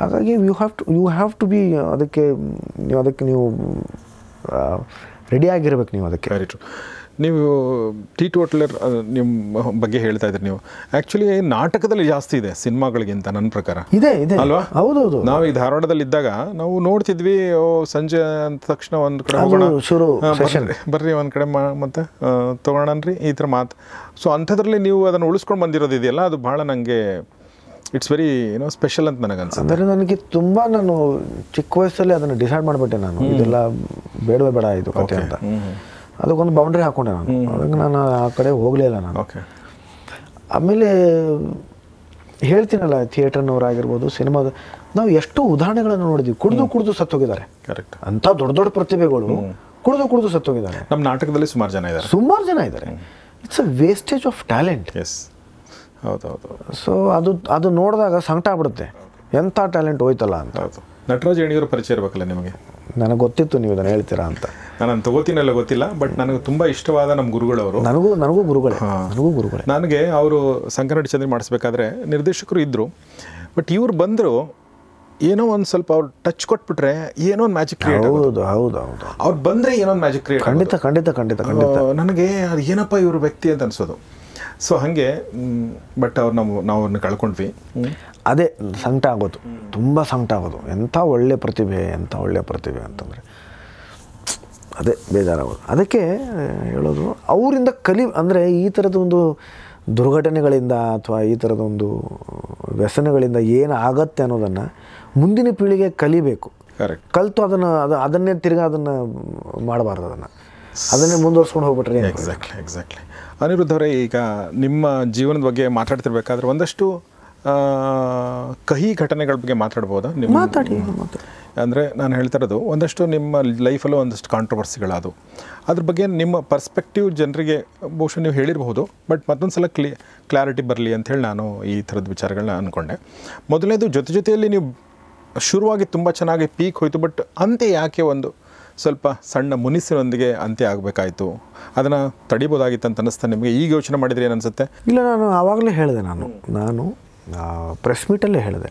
ಹಾಗಾಗಿ you have to you have to be ಅದಕ್ಕೆ ನೀವು ಅದಕ್ಕೆ ನೀವು ರೆಡಿಯಾಗಿರ್ಬೇಕು ನೀವು ಅದಕ್ಕೆ ನೀವು ಟೀ ಟೋಟ್ಲರ್ ನಿಮ್ಮ ಬಗ್ಗೆ ಹೇಳ್ತಾ ಇದ್ರಿ ನೀವು ಆ್ಯಕ್ಚುಲಿ ನಾಟಕದಲ್ಲಿ ಜಾಸ್ತಿ ಇದೆ ಸಿನಿಮಾಗಳಿಗಿಂತ ನನ್ನ ಪ್ರಕಾರ ಇದೆ ಇದೆ ಅಲ್ವಾ ಹೌದೌದು ನಾವು ಈ ಧಾರವಾಡದಲ್ಲಿ ಇದ್ದಾಗ ನಾವು ನೋಡ್ತಿದ್ವಿ ಸಂಜೆ ಅಂದ ತಕ್ಷಣ ಒಂದು ಕಡೆ ಹೋಗೋಣ ಶುರು ಬರ್ರಿ ಒಂದು ಕಡೆ ಮತ್ತೆ ತೊಗೊಳಣ್ರಿ ಈ ತರ ಮಾತು ಸೊ ಅಂಥದ್ರಲ್ಲಿ ನೀವು ಅದನ್ನು ಉಳಿಸ್ಕೊಂಡು ಬಂದಿರೋದು ಇದೆಯಲ್ಲ ಅದು ಬಹಳ ನನಗೆ ಇಟ್ಸ್ ವೆರಿ ಏನೋ ಸ್ಪೆಷಲ್ ಅಂತ ನನಗೆ ಅನ್ಸುತ್ತೆ ಅಂದರೆ ನನಗೆ ತುಂಬ ನಾನು ಚಿಕ್ಕ ವಯಸ್ಸಲ್ಲಿ ಅದನ್ನು ಡಿಸೈಡ್ ಮಾಡಿಬಿಟ್ಟೆ ನಾನು ಇದೆಲ್ಲ ಬೇಡವೇ ಬೇಡ ಇದು ಕತೆ ಅಂತ ಅದಕ್ಕೊಂದು ಬೌಂಡ್ರಿ ಹಾಕೊಂಡೆ ನಾನು ಅದಕ್ಕೆ ನಾನು ಆ ಕಡೆ ಹೋಗಲಿಲ್ಲ ನಾನು ಆಮೇಲೆ ಹೇಳ್ತೀನಲ್ಲ ಥಿಯೇಟರ್ನವರಾಗಿರ್ಬೋದು ಸಿನಿಮಾದ ನಾವು ಎಷ್ಟು ಉದಾಹರಣೆಗಳನ್ನು ನೋಡಿದ್ವಿ ಕುಡಿದು ಕುಡಿದು ಸತ್ತೋಗಿದ್ದಾರೆ ಕರೆಕ್ಟ್ ಅಂಥ ದೊಡ್ಡ ದೊಡ್ಡ ಪ್ರತಿಭೆಗಳು ಕುಡಿದು ಕುಡಿದು ಸತ್ತೋಗಿದ್ದಾರೆ ನಮ್ಮ ನಾಟಕದಲ್ಲಿ ಸುಮಾರು ಜನ ಇದ್ದಾರೆ ಸುಮಾರು ಜನ ಇದ್ದಾರೆ it's a wastage of talent yes ಹೌದು ಹೌದು ಸೊ ಅದು ಅದು ನೋಡಿದಾಗ ಸಂಕಟ ಆಗ್ಬಿಡುತ್ತೆ ಎಂಥ ಟ್ಯಾಲೆಂಟ್ ಹೋಯ್ತಲ್ಲ ಅಂತ ನಟರಾಜ್ ಯಣಿಯವರು ಪರಿಚಯ ಇರಬೇಕಲ್ಲ ನಿಮಗೆ ನನಗೆ ಗೊತ್ತಿತ್ತು ನೀವು ಇದನ್ನು ಹೇಳ್ತೀರಾ ಅಂತ ನಾನು ತಗೋತೀನಲ್ಲ ಗೊತ್ತಿಲ್ಲ ಬಟ್ ನನಗೆ ತುಂಬ ಇಷ್ಟವಾದ ನಮ್ಮ ಗುರುಗಳವರು ನನಗೂ ನನಗೂ ಗುರುಗಳೇ ನನಗೂ ಗುರುಗಳು ನನಗೆ ಅವರು ಸಂಕರಡಿ ಚಂದ್ರ ಮಾಡಿಸ್ಬೇಕಾದ್ರೆ ನಿರ್ದೇಶಕರು ಇದ್ದರು ಬಟ್ ಇವ್ರು ಬಂದರು ಏನೋ ಒಂದು ಸ್ವಲ್ಪ ಅವ್ರು ಟಚ್ ಕೊಟ್ಬಿಟ್ರೆ ಏನೋ ಒಂದು ಮ್ಯಾಜಿಕ್ ಕ್ರಿಯೇಟ್ ಹೌದು ಹೌದು ಹೌದು ಅವ್ರು ಬಂದರೆ ಏನೋ ಒಂದು ಮ್ಯಾಜಿಕ್ ಕ್ರಿಯೇಟ್ ಖಂಡಿತ ಖಂಡಿತ ಖಂಡಿತ ಖಂಡಿತ ನನಗೆ ಅದು ಏನಪ್ಪ ಇವ್ರ ವ್ಯಕ್ತಿ ಅಂತ ಅನ್ಸೋದು ಸೊ ಹಾಗೆ ಬಟ್ ಅವ್ರು ನಾವು ನಾವು ಅವ್ರನ್ನ ಕಳ್ಕೊಂಡ್ವಿ ಅದೇ ಸಂಕಟ ಆಗೋದು ತುಂಬ ಸಂಕಟ ಆಗೋದು ಎಂಥ ಒಳ್ಳೆ ಪ್ರತಿಭೆ ಎಂಥ ಒಳ್ಳೆ ಪ್ರತಿಭೆ ಅಂತಂದರೆ ಅದೇ ಬೇಜಾರಾಗೋದು ಅದಕ್ಕೆ ಹೇಳೋದು ಅವರಿಂದ ಕಲಿ ಅಂದರೆ ಈ ಥರದ ಒಂದು ದುರ್ಘಟನೆಗಳಿಂದ ಅಥವಾ ಈ ಥರದೊಂದು ವ್ಯಸನಗಳಿಂದ ಏನು ಆಗತ್ತೆ ಅನ್ನೋದನ್ನು ಮುಂದಿನ ಪೀಳಿಗೆ ಕಲಿಬೇಕು ಕರೆಕ್ಟ್ ಕಲಿತು ಅದನ್ನು ಅದು ಅದನ್ನೇ ತಿರ್ಗಿ ಅದನ್ನು ಮಾಡಬಾರ್ದು ಅದನ್ನು ಅದನ್ನೇ ಮುಂದುವರ್ಸ್ಕೊಂಡು ಹೋಗ್ಬಿಟ್ರೆ ಎಕ್ಸಾಕ್ಟ್ಲಿ ಎಕ್ಸಾಕ್ಟ್ಲಿ ಅನಿರುದ್ಧವರೇ ಈಗ ನಿಮ್ಮ ಜೀವನದ ಬಗ್ಗೆ ಮಾತಾಡ್ತಿರ್ಬೇಕಾದ್ರೆ ಒಂದಷ್ಟು ಕಹಿ ಘಟನೆಗಳ ಬಗ್ಗೆ ಮಾತಾಡ್ಬೋದಾ ನಿಮ್ಮ ಮಾತಾಡಿ ಅಂದರೆ ನಾನು ಹೇಳ್ತಾ ಇರೋದು ಒಂದಷ್ಟು ನಿಮ್ಮ ಲೈಫಲ್ಲೂ ಒಂದಷ್ಟು ಕಾಂಟ್ರವರ್ಸಿಗಳಾದವು ಅದ್ರ ಬಗ್ಗೆ ನಿಮ್ಮ ಪರ್ಸ್ಪೆಕ್ಟಿವ್ ಜನರಿಗೆ ಬಹುಶಃ ನೀವು ಹೇಳಿರಬಹುದು ಬಟ್ ಮತ್ತೊಂದು ಸಲ ಕ್ಲಿ ಕ್ಲಾರಿಟಿ ಬರಲಿ ಅಂಥೇಳಿ ನಾನು ಈ ಥರದ ವಿಚಾರಗಳನ್ನ ಅಂದ್ಕೊಂಡೆ ಮೊದಲನೇದು ಜೊತೆ ಜೊತೆಯಲ್ಲಿ ನೀವು ಶುರುವಾಗಿ ತುಂಬ ಚೆನ್ನಾಗಿ ಪೀಕ್ ಹೋಯಿತು ಬಟ್ ಅಂತೆ ಯಾಕೆ ಒಂದು ಸ್ವಲ್ಪ ಸಣ್ಣ ಮುನಿಸಿನೊಂದಿಗೆ ಅಂತ್ಯ ಆಗಬೇಕಾಯಿತು ಅದನ್ನು ತಡಿಬೋದಾಗಿತ್ತು ಅಂತ ಅನ್ನಿಸ್ತಾ ನಿಮಗೆ ಈಗ ಯೋಚನೆ ಮಾಡಿದರೆ ಏನು ಅನಿಸುತ್ತೆ ಇಲ್ಲ ನಾನು ಆವಾಗಲೇ ಹೇಳಿದೆ ನಾನು ನಾನು ಪ್ರೆಸ್ ಮೀಟಲ್ಲೇ ಹೇಳಿದೆ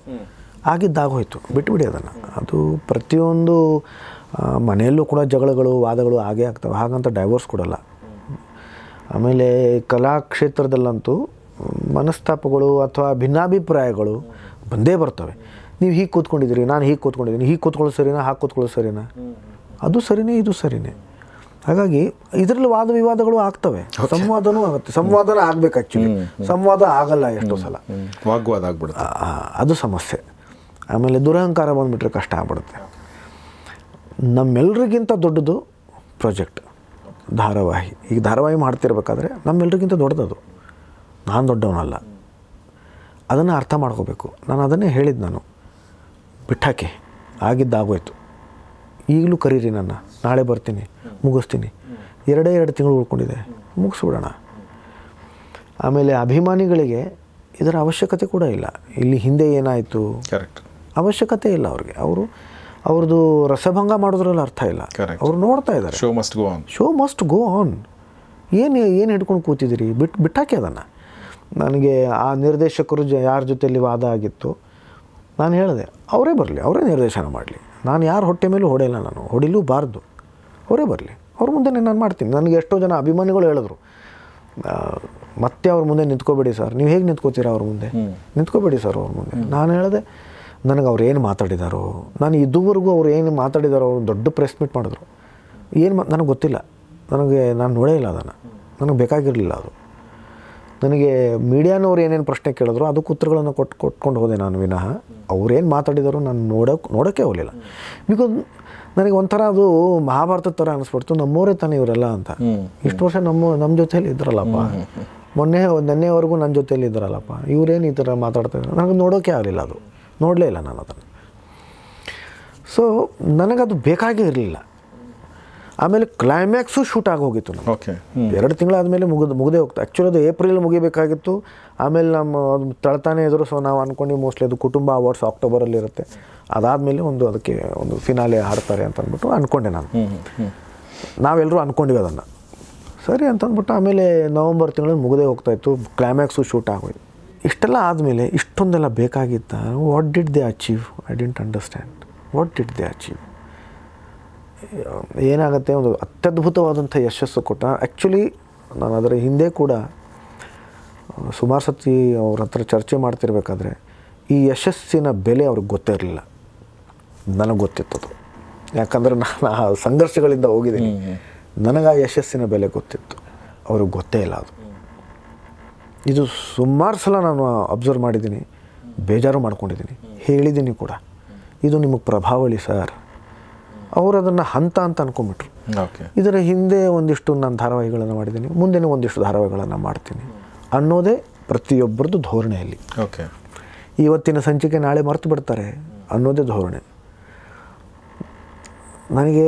ಆಗಿದ್ದಾಗೋಯ್ತು ಬಿಟ್ಬಿಡಿ ಅದನ್ನು ಅದು ಪ್ರತಿಯೊಂದು ಮನೆಯಲ್ಲೂ ಕೂಡ ಜಗಳಗಳು ವಾದಗಳು ಹಾಗೆ ಆಗ್ತವೆ ಹಾಗಂತ ಡೈವೋರ್ಸ್ ಕೊಡಲ್ಲ ಆಮೇಲೆ ಕಲಾ ಕ್ಷೇತ್ರದಲ್ಲಂತೂ ಮನಸ್ತಾಪಗಳು ಅಥವಾ ಭಿನ್ನಾಭಿಪ್ರಾಯಗಳು ಬಂದೇ ಬರ್ತವೆ ನೀವು ಹೀಗೆ ಕೂತ್ಕೊಂಡಿದ್ದೀರಿ ನಾನು ಹೀಗೆ ಕೂತ್ಕೊಂಡಿದ್ದೀನಿ ಹೀಗೆ ಕೂತ್ಕೊಳ್ಳೋದು ಸರಿನಾ ಹಾಕಿ ಕೂತ್ಕೊಳ್ಳೋದು ಸರಿನಾ ಅದು ಸರಿನೇ ಇದು ಸರಿನೇ ಹಾಗಾಗಿ ಇದರಲ್ಲಿ ವಾದ ವಿವಾದಗಳು ಆಗ್ತವೆ ಸಂವಾದನೂ ಆಗುತ್ತೆ ಸಂವಾದನ ಆಗ್ಬೇಕು ಆ್ಯಕ್ಚುಲಿ ಸಂವಾದ ಆಗಲ್ಲ ಎಷ್ಟೋ ಸಲ ವಾಗ್ವಾದ ಆಗ್ಬಿಡುತ್ತೆ ಅದು ಸಮಸ್ಯೆ ಆಮೇಲೆ ದುರಹಂಕಾರ ಬಂದ್ಬಿಟ್ರೆ ಕಷ್ಟ ಆಗ್ಬಿಡುತ್ತೆ ನಮ್ಮೆಲ್ರಿಗಿಂತ ದೊಡ್ಡದು ಪ್ರಾಜೆಕ್ಟ್ ಧಾರಾವಾಹಿ ಈಗ ಧಾರಾವಾಹಿ ಮಾಡ್ತಿರ್ಬೇಕಾದ್ರೆ ನಮ್ಮೆಲ್ರಿಗಿಂತ ದೊಡ್ಡದದು ನಾನು ದೊಡ್ಡವನಲ್ಲ ಅದನ್ನು ಅರ್ಥ ಮಾಡ್ಕೋಬೇಕು ನಾನು ಅದನ್ನೇ ಹೇಳಿದ್ದು ನಾನು ಬಿಟ್ಟಾಕೆ ಆಗಿದ್ದಾಗೋಯ್ತು ಈಗಲೂ ಕರೀರಿ ನನ್ನ ನಾಳೆ ಬರ್ತೀನಿ ಮುಗಿಸ್ತೀನಿ ಎರಡೇ ಎರಡು ತಿಂಗಳು ಉಳ್ಕೊಂಡಿದೆ ಮುಗಿಸ್ಬಿಡೋಣ ಆಮೇಲೆ ಅಭಿಮಾನಿಗಳಿಗೆ ಇದರ ಅವಶ್ಯಕತೆ ಕೂಡ ಇಲ್ಲ ಇಲ್ಲಿ ಹಿಂದೆ ಏನಾಯಿತು ಕರೆಕ್ಟ್ ಅವಶ್ಯಕತೆ ಇಲ್ಲ ಅವ್ರಿಗೆ ಅವರು ಅವ್ರದ್ದು ರಸಭಂಗ ಮಾಡೋದ್ರಲ್ಲಿ ಅರ್ಥ ಇಲ್ಲ ಅವ್ರು ನೋಡ್ತಾ ಇದ್ದಾರೆ show must go on show must go on ಏನು ಏನು ಹಿಡ್ಕೊಂಡು ಕೂತಿದ್ದೀರಿ ಬಿಟ್ಟು ಬಿಟ್ಟಾಕಿ ಅದನ್ನು ನನಗೆ ಆ ನಿರ್ದೇಶಕರು ಜ ಯಾರ ಜೊತೆಯಲ್ಲಿ ವಾದ ಆಗಿತ್ತು ನಾನು ಹೇಳಿದೆ ಅವರೇ ಬರಲಿ ಅವರೇ ನಿರ್ದೇಶನ ಮಾಡಲಿ ನಾನು ಯಾರು ಹೊಟ್ಟೆ ಮೇಲೂ ಹೊಡೆಯಲ್ಲ ನಾನು ಹೊಡಿಲೂಬಾರ್ದು ಅವರೇ ಬರಲಿ ಅವ್ರ ಮುಂದೆ ನಾನು ಮಾಡ್ತೀನಿ ನನಗೆ ಎಷ್ಟೋ ಜನ ಅಭಿಮಾನಿಗಳು ಹೇಳಿದ್ರು ಮತ್ತೆ ಅವ್ರ ಮುಂದೆ ನಿಂತ್ಕೋಬೇಡಿ ಸರ್ ನೀವು ಹೇಗೆ ನಿಂತ್ಕೋತೀರಾ ಅವ್ರ ಮುಂದೆ ನಿಂತ್ಕೋಬೇಡಿ ಸರ್ ಅವ್ರ ಮುಂದೆ ನಾನು ಹೇಳಿದೆ ನನಗೆ ಅವ್ರು ಏನು ಮಾತಾಡಿದಾರೋ ನಾನು ಇದುವರೆಗೂ ಅವ್ರು ಏನು ಮಾತಾಡಿದಾರೋ ಅವ್ರು ದೊಡ್ಡ ಪ್ರೆಸ್ ಮೀಟ್ ಮಾಡಿದ್ರು ಏನು ನನಗೆ ಗೊತ್ತಿಲ್ಲ ನನಗೆ ನಾನು ನೋಡೇ ಇಲ್ಲ ಅದನ್ನು ನನಗೆ ಬೇಕಾಗಿರಲಿಲ್ಲ ಅದು ನನಗೆ ಮೀಡಿಯಾನವ್ರು ಏನೇನು ಪ್ರಶ್ನೆ ಕೇಳಿದ್ರು ಅದಕ್ಕೆ ಉತ್ತರಗಳನ್ನು ಕೊಟ್ಟು ಕೊಟ್ಕೊಂಡು ಹೋದೆ ನಾನು ವಿನಃ ಅವ್ರೇನು ಮಾತಾಡಿದಾರೋ ನಾನು ನೋಡೋಕೆ ನೋಡೋಕ್ಕೆ ಹೋಗಲಿಲ್ಲ ಬಿಕಾಸ್ ನನಗೆ ಒಂಥರ ಅದು ಮಹಾಭಾರತದ ಥರ ಅನಿಸ್ಬಿಡ್ತು ನಮ್ಮೂರೇ ತಾನೆ ಇವರೆಲ್ಲ ಅಂತ ಇಷ್ಟು ವರ್ಷ ನಮ್ಮ ನಮ್ಮ ಜೊತೆಯಲ್ಲಿ ಇದ್ರಲ್ಲಪ್ಪ ಮೊನ್ನೆ ನೆನ್ನೆವರೆಗೂ ನನ್ನ ಜೊತೆಯಲ್ಲಿ ಇದ್ರಲ್ಲಪ್ಪ ಇವರೇನು ಈ ಥರ ಮಾತಾಡ್ತಾರೆ ನನಗೆ ನೋಡೋಕೆ ಆಗಲಿಲ್ಲ ಅದು ನೋಡಲೇ ಇಲ್ಲ ನಾನು ಅದನ್ನು ಸೊ ನನಗದು ಬೇಕಾಗೇ ಇರಲಿಲ್ಲ ಆಮೇಲೆ ಕ್ಲೈಮ್ಯಾಕ್ಸು ಶೂಟ್ ಆಗಿ ಹೋಗಿತ್ತು ನಾನು ಎರಡು ತಿಂಗಳಾದಮೇಲೆ ಮುಗಿದು ಮುಗಿದೇ ಹೋಗ್ತು ಆ್ಯಕ್ಚುಲಿ ಅದು ಏಪ್ರಿಲ್ ಮುಗಿಬೇಕಾಗಿತ್ತು ಆಮೇಲೆ ನಮ್ಮ ಅದು ತಳ್ತಾನೆ ಇದ್ರು ಸೊ ನಾವು ಅಂದ್ಕೊಂಡು ಮೋಸ್ಟ್ಲಿ ಅದು ಕುಟುಂಬ ಅವಾರ್ಡ್ಸ್ ಅಕ್ಟೋಬರಲ್ಲಿ ಇರುತ್ತೆ ಅದಾದಮೇಲೆ ಒಂದು ಅದಕ್ಕೆ ಒಂದು ಫಿನಾಲೆ ಹಾಡ್ತಾರೆ ಅಂತ ಅಂದ್ಬಿಟ್ಟು ಅಂದ್ಕೊಂಡೆ ನಾನು ನಾವೆಲ್ಲರೂ ಅಂದ್ಕೊಂಡಿವಿ ಅದನ್ನು ಸರಿ ಅಂತ ಆಮೇಲೆ ನವಂಬರ್ ತಿಂಗಳು ಮುಗದೆ ಹೋಗ್ತಾಯಿತ್ತು ಕ್ಲೈಮ್ಯಾಕ್ಸು ಶೂಟ್ ಆಗೋಯ್ತು ಇಷ್ಟೆಲ್ಲ ಆದಮೇಲೆ ಇಷ್ಟೊಂದೆಲ್ಲ ಬೇಕಾಗಿದ್ದ what did they achieve I didn't understand what did they achieve ಏನಾಗುತ್ತೆ ಒಂದು ಅತ್ಯದ್ಭುತವಾದಂಥ ಯಶಸ್ಸು ಕೊಟ್ಟ ಆ್ಯಕ್ಚುಲಿ ನಾನು ಅದರ ಹಿಂದೆ ಕೂಡ ಸುಮಾರು ಸತಿ ಅವ್ರ ಹತ್ರ ಚರ್ಚೆ ಮಾಡ್ತಿರ್ಬೇಕಾದ್ರೆ ಈ ಯಶಸ್ಸಿನ ಬೆಲೆ ಅವ್ರಿಗೆ ಗೊತ್ತಿರಲಿಲ್ಲ ನನಗೆ ಗೊತ್ತಿತ್ತು ಅದು ಯಾಕಂದರೆ ನಾನು ಆ ಸಂಘರ್ಷಗಳಿಂದ ಹೋಗಿದ್ದೀನಿ ನನಗೆ ಆ ಯಶಸ್ಸಿನ ಬೆಲೆ ಗೊತ್ತಿತ್ತು ಅವ್ರಿಗೆ ಗೊತ್ತೇ ಇಲ್ಲ ಅದು ಇದು ಸುಮಾರು ಸಲ ನಾನು ಅಬ್ಸರ್ವ್ ಮಾಡಿದ್ದೀನಿ ಬೇಜಾರು ಮಾಡ್ಕೊಂಡಿದ್ದೀನಿ ಹೇಳಿದ್ದೀನಿ ಕೂಡ ಇದು ನಿಮಗೆ ಪ್ರಭಾವಳಿ ಸರ್ ಅವರು ಅದನ್ನು ಹಂತ ಅಂತ ಅನ್ಕೊಂಬಿಟ್ರು ಇದರ ಹಿಂದೆ ಒಂದಿಷ್ಟು ನಾನು ಧಾರಾವಾಹಿಗಳನ್ನು ಮಾಡಿದ್ದೀನಿ ಮುಂದೆ ಒಂದಿಷ್ಟು ಧಾರಾವಾಹಿಗಳನ್ನು ಮಾಡ್ತೀನಿ ಅನ್ನೋದೇ ಪ್ರತಿಯೊಬ್ಬರದ್ದು ಧೋರಣೆಯಲ್ಲಿ ಓಕೆ ಇವತ್ತಿನ ಸಂಚಿಕೆ ನಾಳೆ ಮರೆತು ಬಿಡ್ತಾರೆ ಅನ್ನೋದೇ ಧೋರಣೆ ನನಗೆ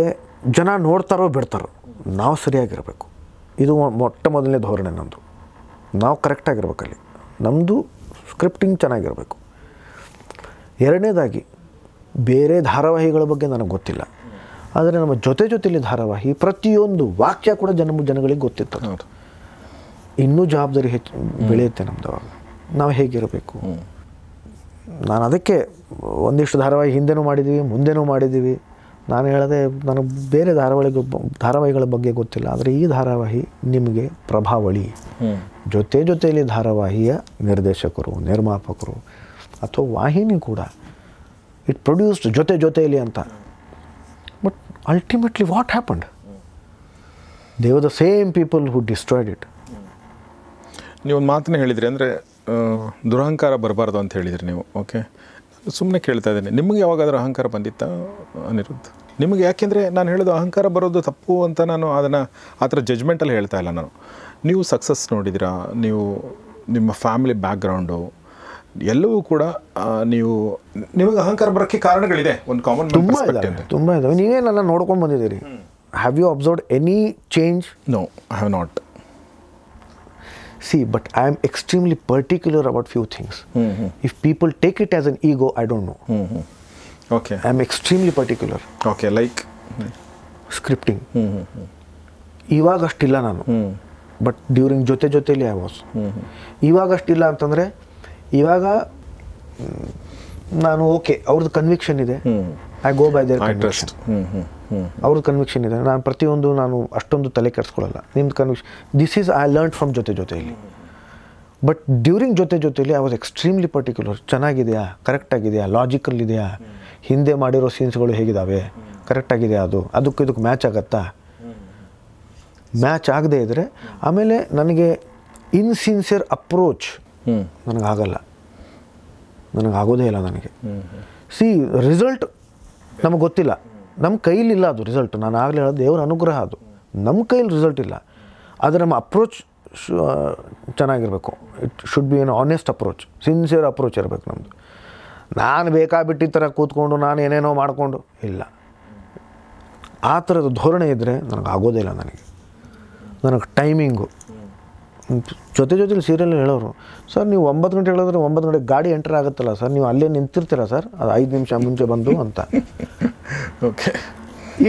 ಜನ ನೋಡ್ತಾರೋ ಬಿಡ್ತಾರೋ ನಾವು ಸರಿಯಾಗಿರಬೇಕು ಇದು ಮೊಟ್ಟ ಮೊದಲನೇ ಧೋರಣೆ ನಮ್ಮದು ನಾವು ಕರೆಕ್ಟಾಗಿರ್ಬೇಕಲ್ಲಿ ನಮ್ಮದು ಸ್ಕ್ರಿಪ್ಟಿಂಗ್ ಚೆನ್ನಾಗಿರಬೇಕು ಎರಡನೇದಾಗಿ ಬೇರೆ ಧಾರಾವಾಹಿಗಳ ಬಗ್ಗೆ ನನಗೆ ಗೊತ್ತಿಲ್ಲ ಆದರೆ ನಮ್ಮ ಜೊತೆ ಜೊತೆಯಲ್ಲಿ ಧಾರಾವಾಹಿ ಪ್ರತಿಯೊಂದು ವಾಕ್ಯ ಕೂಡ ಜನ ಜನಗಳಿಗೆ ಗೊತ್ತಿತ್ತು ಇನ್ನೂ ಜವಾಬ್ದಾರಿ ಹೆಚ್ಚು ಬೆಳೆಯುತ್ತೆ ನಮ್ದು ಅವಾಗ ನಾವು ಹೇಗಿರಬೇಕು ನಾನು ಅದಕ್ಕೆ ಒಂದಿಷ್ಟು ಧಾರಾವಾಹಿ ಹಿಂದೆನೂ ಮಾಡಿದ್ದೀವಿ ಮುಂದೆನೂ ಮಾಡಿದ್ದೀವಿ ನಾನು ಹೇಳದೆ ನನಗೆ ಬೇರೆ ಧಾರಾವಾಹಿಗೆ ಧಾರಾವಾಹಿಗಳ ಬಗ್ಗೆ ಗೊತ್ತಿಲ್ಲ ಆದರೆ ಈ ಧಾರಾವಾಹಿ ನಿಮಗೆ ಪ್ರಭಾವಳಿ ಜೊತೆ ಜೊತೆಯಲ್ಲಿ ಧಾರಾವಾಹಿಯ ನಿರ್ದೇಶಕರು ನಿರ್ಮಾಪಕರು ಅಥವಾ ವಾಹಿನಿ ಕೂಡ ಇಟ್ ಪ್ರೊಡ್ಯೂಸ್ಡ್ ಜೊತೆ ಜೊತೆಯಲ್ಲಿ ಅಂತ but ultimately what happened they were the same people who destroyed it ನೀವೊಂದು ಮಾತನ್ನೇ ಹೇಳಿದ್ರಿ ಅಂದರೆ ದುರಹಂಕಾರ ಬರಬಾರ್ದು ಅಂತ ಹೇಳಿದ್ರಿ ನೀವು ಓಕೆ ಸುಮ್ಮನೆ ಕೇಳ್ತಾ ಇದ್ದೀನಿ ನಿಮಗೆ ಯಾವಾಗಾದರೂ ಅಹಂಕಾರ ಬಂದಿತ್ತಾ ಅನಿರುದ್ಧ ನಿಮಗೆ ಯಾಕೆಂದರೆ ನಾನು ಹೇಳೋದು ಅಹಂಕಾರ ಬರೋದು ತಪ್ಪು ಅಂತ ನಾನು ಅದನ್ನು ಆ ಥರ ಜಜ್ಮೆಂಟಲ್ಲಿ ಹೇಳ್ತಾ ಇಲ್ಲ ನಾನು ನೀವು ಸಕ್ಸಸ್ ನೋಡಿದಿರಾ ನೀವು ನಿಮ್ಮ ಫ್ಯಾಮಿಲಿ ಬ್ಯಾಕ್ಗ್ರೌಂಡು ಎಲ್ಲವೂ ಕೂಡ ನೀವು ನಿಮಗೆ ಅಹಂಕಾರ ಬರೋಕ್ಕೆ ಕಾರಣಗಳಿದೆ ಒಂದು ಕಾಮನ್ ತುಂಬ ಇದೆ ತುಂಬ ಇದೆ ನೀವೇ ನೋಡ್ಕೊಂಡು ಬಂದಿದ್ದೀರಿ have you observe any change no I have not See, but I am extremely particular about few things. Mm-hmm. If people take it as an ego, I don't know. Mm-hmm. Okay. I am extremely particular. Okay, like scripting. But ಇವಾಗಷ್ಟಿಲ್ಲ ನಾನು but during ಜೊತೆ ಜೊತೆಲಿ I was ಇವಾಗಷ್ಟಿಲ್ಲ ಅಂತಂದರೆ ಇವಾಗ ನಾನು okay ಅವ್ರದ್ದು conviction ಇದೆ I go by their trust ಅವ್ರ ಕನ್ವಿಕ್ಷನ್ ಇದೆ ನಾನು ಪ್ರತಿಯೊಂದು ನಾನು ಅಷ್ಟೊಂದು ತಲೆ ಕೆಡಿಸ್ಕೊಳ್ಳಲ್ಲ ನಿಮ್ದು conviction this is I learn from ಜೊತೆ ಜೊತೆಯಲ್ಲಿ ಬಟ್ ಡ್ಯೂರಿಂಗ್ ಜೊತೆ ಜೊತೆಯಲ್ಲಿ ಐ ವಾಸ್ ಎಕ್ಸ್ಟ್ರೀಮ್ಲಿ ಪರ್ಟಿಕ್ಯುಲರ್ ಚೆನ್ನಾಗಿದೆಯಾ ಆಗಿದೆಯಾ ಲಾಜಿಕಲ್ ಇದೆಯಾ ಹಿಂದೆ ಮಾಡಿರೋ ಸೀನ್ಸ್ಗಳು ಹೇಗಿದ್ದಾವೆ ಆಗಿದೆಯಾ ಅದು ಅದಕ್ಕೆ ಇದಕ್ಕೆ ಮ್ಯಾಚ್ ಆಗತ್ತಾ ಮ್ಯಾಚ್ ಆಗದೇ ಇದ್ದರೆ ಆಮೇಲೆ ನನಗೆ ಇನ್ಸಿನ್ಸಿಯರ್ ಅಪ್ರೋಚ್ ನನಗಾಗಲ್ಲ ನನಗೆ ಆಗೋದೇ ಇಲ್ಲ ನನಗೆ ಸಿ ರಿಸಲ್ಟ್ ನಮಗೆ ಗೊತ್ತಿಲ್ಲ ನಮ್ಮ ಕೈಲಿಲ್ಲ ಅದು ರಿಸಲ್ಟ್ ನಾನು ಆಗಲೇ ಹೇಳೋದು ದೇವರ ಅನುಗ್ರಹ ಅದು ನಮ್ಮ ಕೈಲಿ ರಿಸಲ್ಟ್ ಇಲ್ಲ ಆದರೆ ನಮ್ಮ ಅಪ್ರೋಚ್ ಚೆನ್ನಾಗಿರಬೇಕು it should be an honest approach sincere approach ಇರಬೇಕು ನಮ್ಮದು ನಾನು ಬೇಕಾಬಿಟ್ಟಿ ಥರ ಕೂತ್ಕೊಂಡು ನಾನು ಏನೇನೋ ಮಾಡಿಕೊಂಡು ಇಲ್ಲ ಆ ಥರದ ಧೋರಣೆ ಇದ್ದರೆ ನನಗೆ ಆಗೋದೇ ಇಲ್ಲ ನನಗೆ ನನಗೆ ಟೈಮಿಂಗು ಜೊತೆ ಜೊತೆಲಿ ಸೀರಿಯಲ್ ಹೇಳೋರು ಸರ್ ನೀವು ಒಂಬತ್ತು ಗಂಟೆ ಹೇಳಿದ್ರೆ ಒಂಬತ್ತು ಗಂಟೆಗೆ ಗಾಡಿ ಎಂಟರ್ ಆಗುತ್ತಲ್ಲ ಸರ್ ನೀವು ಅಲ್ಲೇ ನಿಂತಿರ್ತೀರಾ ಸರ್ ಅದು ಐದು ನಿಮಿಷ ಮುಂಚೆ ಬಂದು ಅಂತ okay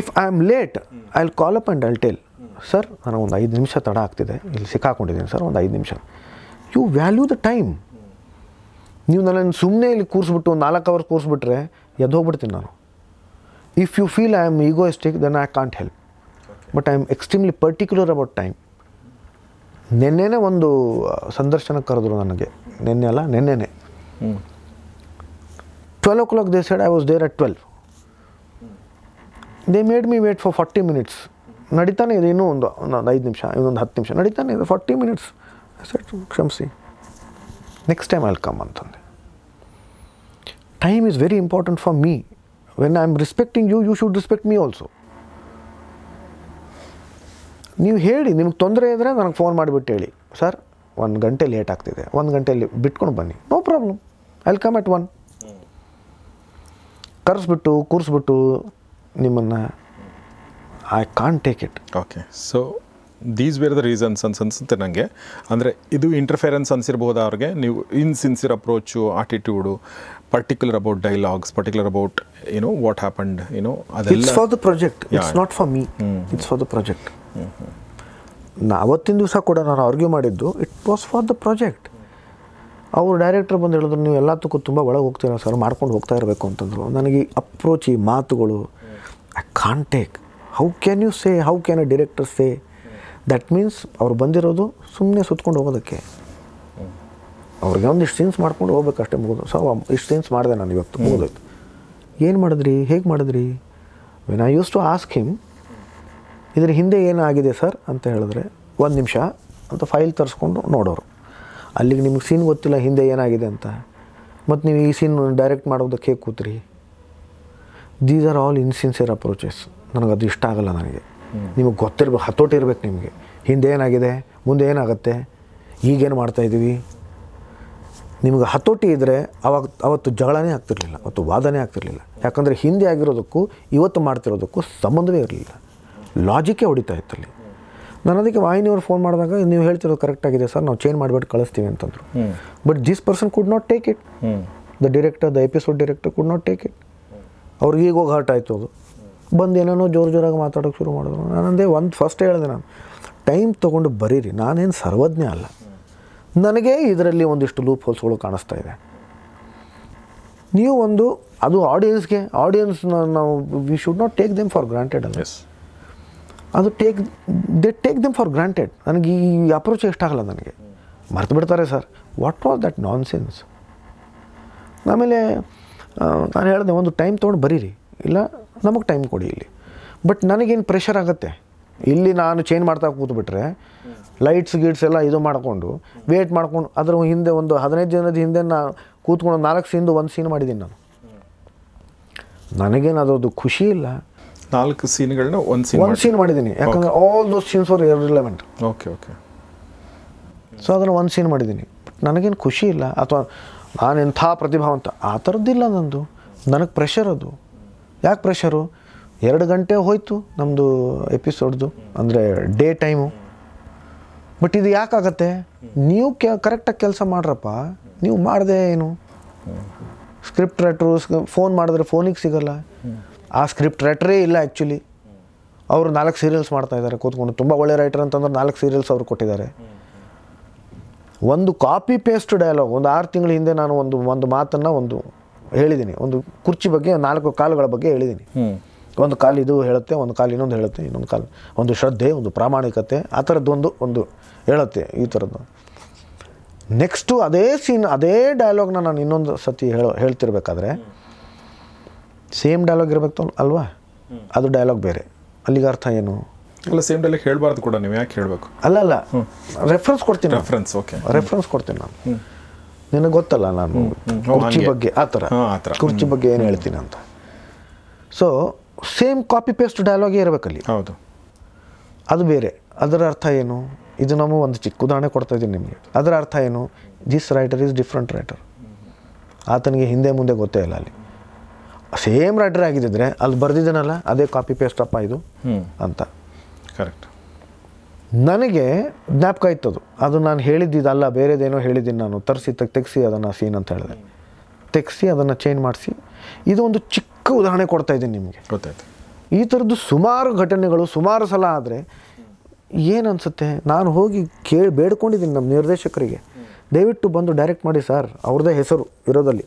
if I am late I will call up and I'll tell sir ನಾನು ಒಂದು ಐದು ನಿಮಿಷ ತಡ ಆಗ್ತಿದೆ ಇಲ್ಲಿ ಸಿಕ್ಕಾಕೊಂಡಿದ್ದೀನಿ ಸರ್ ಒಂದು ಐದು ನಿಮಿಷ ಯು ವ್ಯಾಲ್ಯೂ ದ ಟೈಮ್ ನೀವು ನನ್ನನ್ನು ಸುಮ್ಮನೆ ಇಲ್ಲಿ ಕೂರಿಸ್ಬಿಟ್ಟು ಒಂದು ನಾಲ್ಕು ಅವರ್ ಕೂರಿಸ್ಬಿಟ್ರೆ ಎದ್ದು ಹೋಗ್ಬಿಡ್ತೀನಿ ನಾನು if you feel I am egoistic then I can't help but I am extremely particular about time ನಿನ್ನೆನೇ ಒಂದು ಸಂದರ್ಶನ ಕರೆದ್ರು ನನಗೆ ನಿನ್ನೆ ಅಲ್ಲ ನಿನ್ನೆನೆ twelve O clock they side I was there at twelve they made me wait for forty minutes ನಡೀತಾನೆ ಇದೆ ಇನ್ನೂ ಒಂದು ಒಂದು ಐದು ನಿಮಿಷ ಇನ್ನೊಂದು ಹತ್ತು ನಿಮಿಷ ನಡೀತಾನೆ ಇದೆ ಫಾರ್ಟಿ ಮಿನಿಟ್ಸ್ ಸೆಟ್ ಕ್ಷಮಿಸಿ ನೆಕ್ಸ್ಟ್ ಟೈಮ್ ಐಲ್ ಕಮ್ ಅಂತಂದೆ time is very important for me when I am respecting you you should respect me also ನೀವು ಹೇಳಿ ನಿಮಗೆ ತೊಂದರೆ ಇದ್ದರೆ ನನಗೆ ಫೋನ್ ಮಾಡಿಬಿಟ್ಟು ಹೇಳಿ ಸರ್ ಒಂದು ಗಂಟೆ ಲೇಟ್ ಆಗ್ತಿದೆ ಒಂದು ಗಂಟೆಯಲ್ಲಿ ಬಿಟ್ಕೊಂಡು ಬನ್ನಿ no problem I come at one ಕರೆಸ್ಬಿಟ್ಟು ಕೂರಿಸ್ಬಿಟ್ಟು ನಿಮ್ಮನ್ನು I can't take it okay so these were the reasons ಅನ್ಸ್ ಅನ್ಸುತ್ತೆ ನನಗೆ ಅಂದರೆ ಇದು ಇಂಟರ್ಫೆರೆನ್ಸ್ ಅನಿಸಿರ್ಬೋದು ಅವ್ರಿಗೆ ನೀವು insincere approach attitude particular about dialogues particular about ಏನೋ ವಾಟ್ ಹ್ಯಾಪಂಡ್ ಏನೋ ಅದೆಲ್ಲ for the project it's not for me it's for the project ನಾ ಅವತ್ತಿನ ದಿವಸ ಕೂಡ ನಾನು ಆರ್ಗ್ಯೂ ಮಾಡಿದ್ದು it was for the project ಅವರು ಡೈರೆಕ್ಟರ್ ಬಂದು ಹೇಳಿದ್ರು ನೀವು ಎಲ್ಲದಕ್ಕೂ ತುಂಬ ಒಳಗೆ ಹೋಗ್ತೀರಾ ಸರ್ ಮಾಡ್ಕೊಂಡು ಹೋಗ್ತಾ ಇರಬೇಕು ಅಂತಂದರು ನನಗೆ ಅಪ್ರೋಚ್ ಈ ಮಾತುಗಳು I can't take how can you say how can a director say that means ಅವ್ರು ಬಂದಿರೋದು ಸುಮ್ಮನೆ ಸುತ್ಕೊಂಡು ಹೋಗೋದಕ್ಕೆ ಅವ್ರಿಗೆ ಇಷ್ಟು ಸೀನ್ಸ್ ಮಾಡ್ಕೊಂಡು ಹೋಗ್ಬೇಕಷ್ಟೇ ಮುಗಿದು ಸೊ ಇಷ್ಟು ಸೀನ್ಸ್ ಮಾಡಿದೆ ನಾನು ಇವತ್ತು ಮುಗಿದೋಯ್ತು ಏನು ಮಾಡಿದ್ರಿ ಹೇಗೆ ಮಾಡಿದ್ರಿ when I used to ask him ಇದರ ಹಿಂದೆ ಏನಾಗಿದೆ ಸರ್ ಅಂತ ಹೇಳಿದ್ರೆ ಒಂದು ನಿಮಿಷ ಅಂತ ಫೈಲ್ ತರಿಸ್ಕೊಂಡು ನೋಡೋರು ಅಲ್ಲಿಗೆ ನಿಮಗೆ ಸೀನ್ ಗೊತ್ತಿಲ್ಲ ಹಿಂದೆ ಏನಾಗಿದೆ ಅಂತ ಮತ್ತು ನೀವು ಈ ಸೀನ್ ಡೈರೆಕ್ಟ್ ಮಾಡೋದಕ್ಕೆ ಕೂತ್ರಿ these are all insincere approaches ನನಗೆ ಅದು ಇಷ್ಟ ಆಗಲ್ಲ ನನಗೆ ನಿಮಗೆ ಗೊತ್ತಿರ್ಬೇಕು ಹತೋಟಿ ಇರಬೇಕು ನಿಮಗೆ ಹಿಂದೆ ಏನಾಗಿದೆ ಮುಂದೆ ಏನಾಗುತ್ತೆ ಈಗೇನು ಮಾಡ್ತಾಯಿದ್ದೀವಿ ನಿಮಗೆ ಹತೋಟಿ ಇದ್ದರೆ ಅವಾಗ ಅವತ್ತು ಜಗಳನೇ ಆಗ್ತಿರಲಿಲ್ಲ ಅವತ್ತು ವಾದನೇ ಆಗ್ತಿರಲಿಲ್ಲ ಯಾಕಂದರೆ ಹಿಂದೆ ಆಗಿರೋದಕ್ಕೂ ಇವತ್ತು ಮಾಡ್ತಿರೋದಕ್ಕೂ ಸಂಬಂಧವೇ ಇರಲಿಲ್ಲ ಲಾಜಿಕೇ ಹೊಡಿತಾ ಇತ್ತು ನಾನು ಅದಕ್ಕೆ ವಾಹಿನಿಯವ್ರು ಫೋನ್ ಮಾಡಿದಾಗ ನೀವು ಹೇಳ್ತಿರೋದು ಕರೆಕ್ಟ್ ಆಗಿದೆ ಸರ್ ನಾವು ಚೇಂಜ್ ಮಾಡಿಬಿಟ್ಟು ಕಳಿಸ್ತೀವಿ ಅಂತಂದರು but this person could not take it the director the episode director could not take it ಅವ್ರಿಗೆ ಈಗ ಹೋಗಿ ಹರ್ಟ್ ಆಯಿತು ಅದು ಬಂದು ಏನೇನೋ ಜೋರು ಜೋರಾಗಿ ಮಾತಾಡೋಕ್ಕೆ ಶುರು ಮಾಡಿದ್ರು ನಾನಂದೇ ಒಂದು ಫಸ್ಟ್ ಹೇಳಿದೆ ನಾನು ಟೈಮ್ ತೊಗೊಂಡು ಬರೀರಿ ನಾನೇನು ಸರ್ವಜ್ಞ ಅಲ್ಲ ನನಗೆ ಇದರಲ್ಲಿ ಒಂದಿಷ್ಟು ಲೂಪ್ ಹೋಲ್ಸ್ಗಳು ಕಾಣಿಸ್ತಾ ಇದೆ ನೀವು ಒಂದು ಅದು ಆಡಿಯನ್ಸ್ಗೆ ಆಡಿಯನ್ಸ್ ನಾವು we should not take them for granted ಅಲ್ಲ ಅದು take the take them for granted ನನಗೆ ಈ ಅಪ್ರೋಚ್ ಎಷ್ಟಾಗಲ್ಲ ನನಗೆ ಮರ್ತು ಬಿಡ್ತಾರೆ sir what was that nonsense ಆಮೇಲೆ ನಾನು ಹೇಳಿದೆ ಒಂದು ಟೈಮ್ ತೊಗೊಂಡು ಬರೀರಿ ಇಲ್ಲ ನಮಗೆ ಟೈಮ್ ಕೊಡಿ ಇಲ್ಲಿ ಬಟ್ ನನಗೇನು ಪ್ರೆಷರ್ ಆಗುತ್ತೆ ಇಲ್ಲಿ ನಾನು ಚೇಂಜ್ ಮಾಡ್ತಾ ಕೂತ್ಬಿಟ್ರೆ ಲೈಟ್ಸ್ ಗೀಟ್ಸ್ ಎಲ್ಲ ಇದು ಮಾಡಿಕೊಂಡು ವೇಟ್ ಮಾಡ್ಕೊಂಡು ಅದರ ಹಿಂದೆ ಒಂದು ಹದಿನೈದು ದಿನದ ಹಿಂದೆ ನಾನು ಕೂತ್ಕೊಂಡು ನಾಲ್ಕು ಸೀನ್ದು ಒಂದು ಸೀನ್ ಮಾಡಿದ್ದೀನಿ ನಾನು ನನಗೇನು ಅದರದ್ದು ಖುಷಿ ಇಲ್ಲ ನಾಲ್ಕು ಸೀನ್ಗಳನ್ನ ಒಂದು ಸೀನ್ ಒಂದು ಸೀನ್ ಮಾಡಿದ್ದೀನಿ ಯಾಕಂದ್ರೆ all those scenes for relevant okay okay so ಅದನ್ನು ಒಂದು ಸೀನ್ ಮಾಡಿದ್ದೀನಿ ನನಗೇನು ಖುಷಿ ಇಲ್ಲ ಅಥವಾ ನಾನು ಎಂಥ ಪ್ರತಿಭಾವಂತ ಆ ಥರದ್ದಿಲ್ಲ ನಂದು ನನಗೆ ಪ್ರೆಷರ್ ಅದು ಯಾಕೆ ಪ್ರೆಷರು ಎರಡು ಗಂಟೆ ಹೋಯಿತು ನಮ್ಮದು ಎಪಿಸೋಡ್ದು ಅಂದರೆ ಡೇ ಟೈಮು ಬಟ್ ಇದು ಯಾಕಾಗತ್ತೆ ನೀವು ಕೆ ಕರೆಕ್ಟಾಗಿ ಕೆಲಸ ಮಾಡ್ರಪ್ಪ ನೀವು ಮಾಡಿದೆ ಏನು ಸ್ಕ್ರಿಪ್ಟ್ ರೈಟ್ರು ಫೋನ್ ಮಾಡಿದ್ರೆ ಫೋನಿಗೆ ಸಿಗಲ್ಲ ಆ ಸ್ಕ್ರಿಪ್ಟ್ ರೈಟ್ರೇ ಇಲ್ಲ ಆ್ಯಕ್ಚುಲಿ ಅವರು ನಾಲ್ಕು ಸೀರಿಯಲ್ಸ್ ಮಾಡ್ತಾ ಇದ್ದಾರೆ ಕೂತ್ಕೊಂಡು ತುಂಬ ಒಳ್ಳೆ ರೈಟರ್ ಅಂತಂದ್ರೆ ನಾಲ್ಕು ಸೀರಿಯಲ್ಸ್ ಅವರು ಕೊಟ್ಟಿದ್ದಾರೆ ಒಂದು ಕಾಪಿ ಪೇಸ್ಟ್ ಡೈಲಾಗ್ ಒಂದು ಆರು ತಿಂಗಳ ಹಿಂದೆ ನಾನು ಒಂದು ಒಂದು ಮಾತನ್ನು ಒಂದು ಹೇಳಿದ್ದೀನಿ ಒಂದು ಕುರ್ಚಿ ಬಗ್ಗೆ ನಾಲ್ಕು ಕಾಲುಗಳ ಬಗ್ಗೆ ಹೇಳಿದ್ದೀನಿ ಒಂದು ಕಾಲು ಇದು ಹೇಳುತ್ತೆ ಒಂದು ಕಾಲು ಇನ್ನೊಂದು ಹೇಳುತ್ತೆ ಇನ್ನೊಂದು ಕಾಲು ಒಂದು ಶ್ರದ್ಧೆ ಒಂದು ಪ್ರಾಮಾಣಿಕತೆ ಆ ಥರದ್ದೊಂದು ಒಂದು ಹೇಳುತ್ತೆ ಈ ಥರದ್ದು ನೆಕ್ಸ್ಟು ಅದೇ ಸೀನ್ ಅದೇ ಡೈಲಾಗ್ನ ನಾನು ಇನ್ನೊಂದು ಸತಿ ಹೇಳ ಹೇಳ್ತಿರ್ಬೇಕಾದ್ರೆ ಸೇಮ್ ಡೈಲಾಗ್ ಇರಬೇಕು ಅಲ್ವಾ ಅದು ಡೈಲಾಗ್ ಬೇರೆ ಅಲ್ಲಿಗೆ ಅರ್ಥ ಏನು ಅಲ್ಲ ಸೇಮ್ ಡೈಲಾಗ್ ಹೇಳಬಾರ್ದು ಕೂಡ ನೀವು ಯಾಕೆ ಹೇಳಬೇಕು ಅಲ್ಲ ಅಲ್ಲ ರೆಫರೆನ್ಸ್ ಕೊಡ್ತೀನಿ ರೆಫರೆನ್ಸ್ ಓಕೆ ರೆಫರೆನ್ಸ್ ಕೊಡ್ತೀನಿ ನಾನು ನಿನಗೆ ಗೊತ್ತಲ್ಲ ನಾನು ಕುರ್ಚಿ ಬಗ್ಗೆ ಆ ಥರ ಕುರ್ಚಿ ಬಗ್ಗೆ ಏನು ಹೇಳ್ತೀನಿ ಅಂತ ಸೊ ಸೇಮ್ ಕಾಪಿ ಪೇಸ್ಟ್ ಡೈಲಾಗೇ ಇರಬೇಕಲ್ಲಿ ಹೌದು ಅದು ಬೇರೆ ಅದರ ಅರ್ಥ ಏನು ಇದು ನಮ್ಮ ಒಂದು ಚಿಕ್ಕ ಉದಾಹರಣೆ ಕೊಡ್ತಾ ಇದ್ದೀನಿ ನಿಮಗೆ ಅದರ ಅರ್ಥ ಏನು this writer is different writer ಆತನಿಗೆ ಹಿಂದೆ ಮುಂದೆ ಗೊತ್ತೇ ಇಲ್ಲ ಅಲ್ಲಿ ಸೇಮ್ ರೈಟರ್ ಆಗಿದ್ದಿದ್ರೆ ಅಲ್ಲಿ ಬರ್ದಿದ್ದಾನಲ್ಲ ಅದೇ ಕಾಪಿ ಅಪ್ಪ ಇದು ಅಂತ ಕರೆಕ್ಟ್ ನನಗೆ ಜ್ಞಾಪಕ ಇತ್ತದು ಅದು ನಾನು ಹೇಳಿದ್ದಿದ್ದಲ್ಲ ಬೇರೆದೇನೋ ಹೇಳಿದ್ದೀನಿ ನಾನು ತರಿಸಿ ತೆಗೆಸಿ ಅದನ್ನು ಸೀನ್ ಅಂತ ಹೇಳಿದೆ ತೆಗೆಸಿ ಅದನ್ನು ಚೇಂಜ್ ಮಾಡಿಸಿ ಇದು ಒಂದು ಚಿಕ್ಕ ಉದಾಹರಣೆ ಕೊಡ್ತಾ ಇದ್ದೀನಿ ನಿಮಗೆ ಗೊತ್ತಾಯ್ತು ಈ ಥರದ್ದು ಸುಮಾರು ಘಟನೆಗಳು ಸುಮಾರು ಸಲ ಆದರೆ ಏನು ನಾನು ಹೋಗಿ ಕೇಳಿ ಬೇಡ್ಕೊಂಡಿದ್ದೀನಿ ನಮ್ಮ ನಿರ್ದೇಶಕರಿಗೆ ದಯವಿಟ್ಟು ಬಂದು ಡೈರೆಕ್ಟ್ ಮಾಡಿ ಸರ್ ಅವ್ರದ್ದೇ ಹೆಸರು ಇರೋದಲ್ಲಿ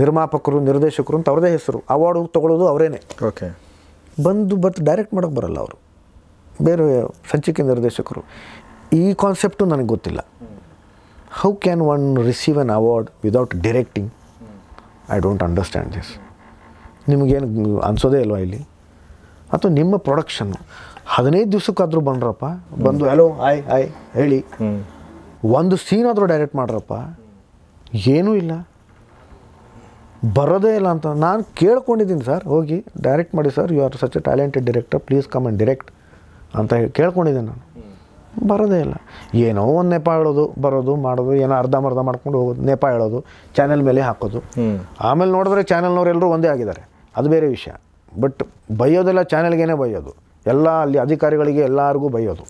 ನಿರ್ಮಾಪಕರು ನಿರ್ದೇಶಕರು ಅಂತ ಅವ್ರದೇ ಹೆಸರು ಅವಾರ್ಡು ತೊಗೊಳ್ಳೋದು ಅವರೇನೆ ಓಕೆ ಬಂದು ಬರ್ತು ಡೈರೆಕ್ಟ್ ಮಾಡೋಕೆ ಬರಲ್ಲ ಅವರು ಬೇರೆ ಸಂಚಿಕೆ ನಿರ್ದೇಶಕರು ಈ ಕಾನ್ಸೆಪ್ಟು ನನಗೆ ಗೊತ್ತಿಲ್ಲ how can one receive an award without directing I don't understand this ನಿಮಗೇನು ಅನಿಸೋದೇ ಇಲ್ವಾ ಇಲ್ಲಿ ಅಥವಾ ನಿಮ್ಮ ಪ್ರೊಡಕ್ಷನ್ನು ಹದಿನೈದು ದಿವ್ಸಕ್ಕಾದರೂ ಬಂದ್ರಪ್ಪ ಬಂದು ಹಲೋ ಆಯ್ ಆಯ್ ಹೇಳಿ ಒಂದು ಸೀನ್ ಆದರೂ ಡೈರೆಕ್ಟ್ ಮಾಡ್ರಪ್ಪ ಏನೂ ಇಲ್ಲ ಬರೋದೇ ಇಲ್ಲ ಅಂತ ನಾನು ಕೇಳ್ಕೊಂಡಿದ್ದೀನಿ ಸರ್ ಹೋಗಿ ಡೈರೆಕ್ಟ್ ಮಾಡಿ sir you are such a talented director please come and direct ಅಂತ ಕೇಳ್ಕೊಂಡಿದ್ದೀನಿ ನಾನು ಬರೋದೇ ಇಲ್ಲ ಏನೋ ಒಂದು ನೆಪ ಹೇಳೋದು ಬರೋದು ಮಾಡೋದು ಏನೋ ಅರ್ಧಂಬರ್ಧ ಮಾಡ್ಕೊಂಡು ಹೋಗೋದು ನೆಪ ಹೇಳೋದು ಚಾನೆಲ್ ಮೇಲೆ ಹಾಕೋದು ಆಮೇಲೆ ನೋಡಿದ್ರೆ ಚಾನೆಲ್ನವರೆಲ್ಲರೂ ಒಂದೇ ಆಗಿದ್ದಾರೆ ಅದು ಬೇರೆ ವಿಷಯ ಬಟ್ ಬೈಯೋದೆಲ್ಲ ಚಾನೆಲ್ಗೇನೆ ಬೈಯೋದು ಎಲ್ಲ ಅಲ್ಲಿ ಅಧಿಕಾರಿಗಳಿಗೆ ಎಲ್ಲರಿಗೂ ಬೈಯೋದು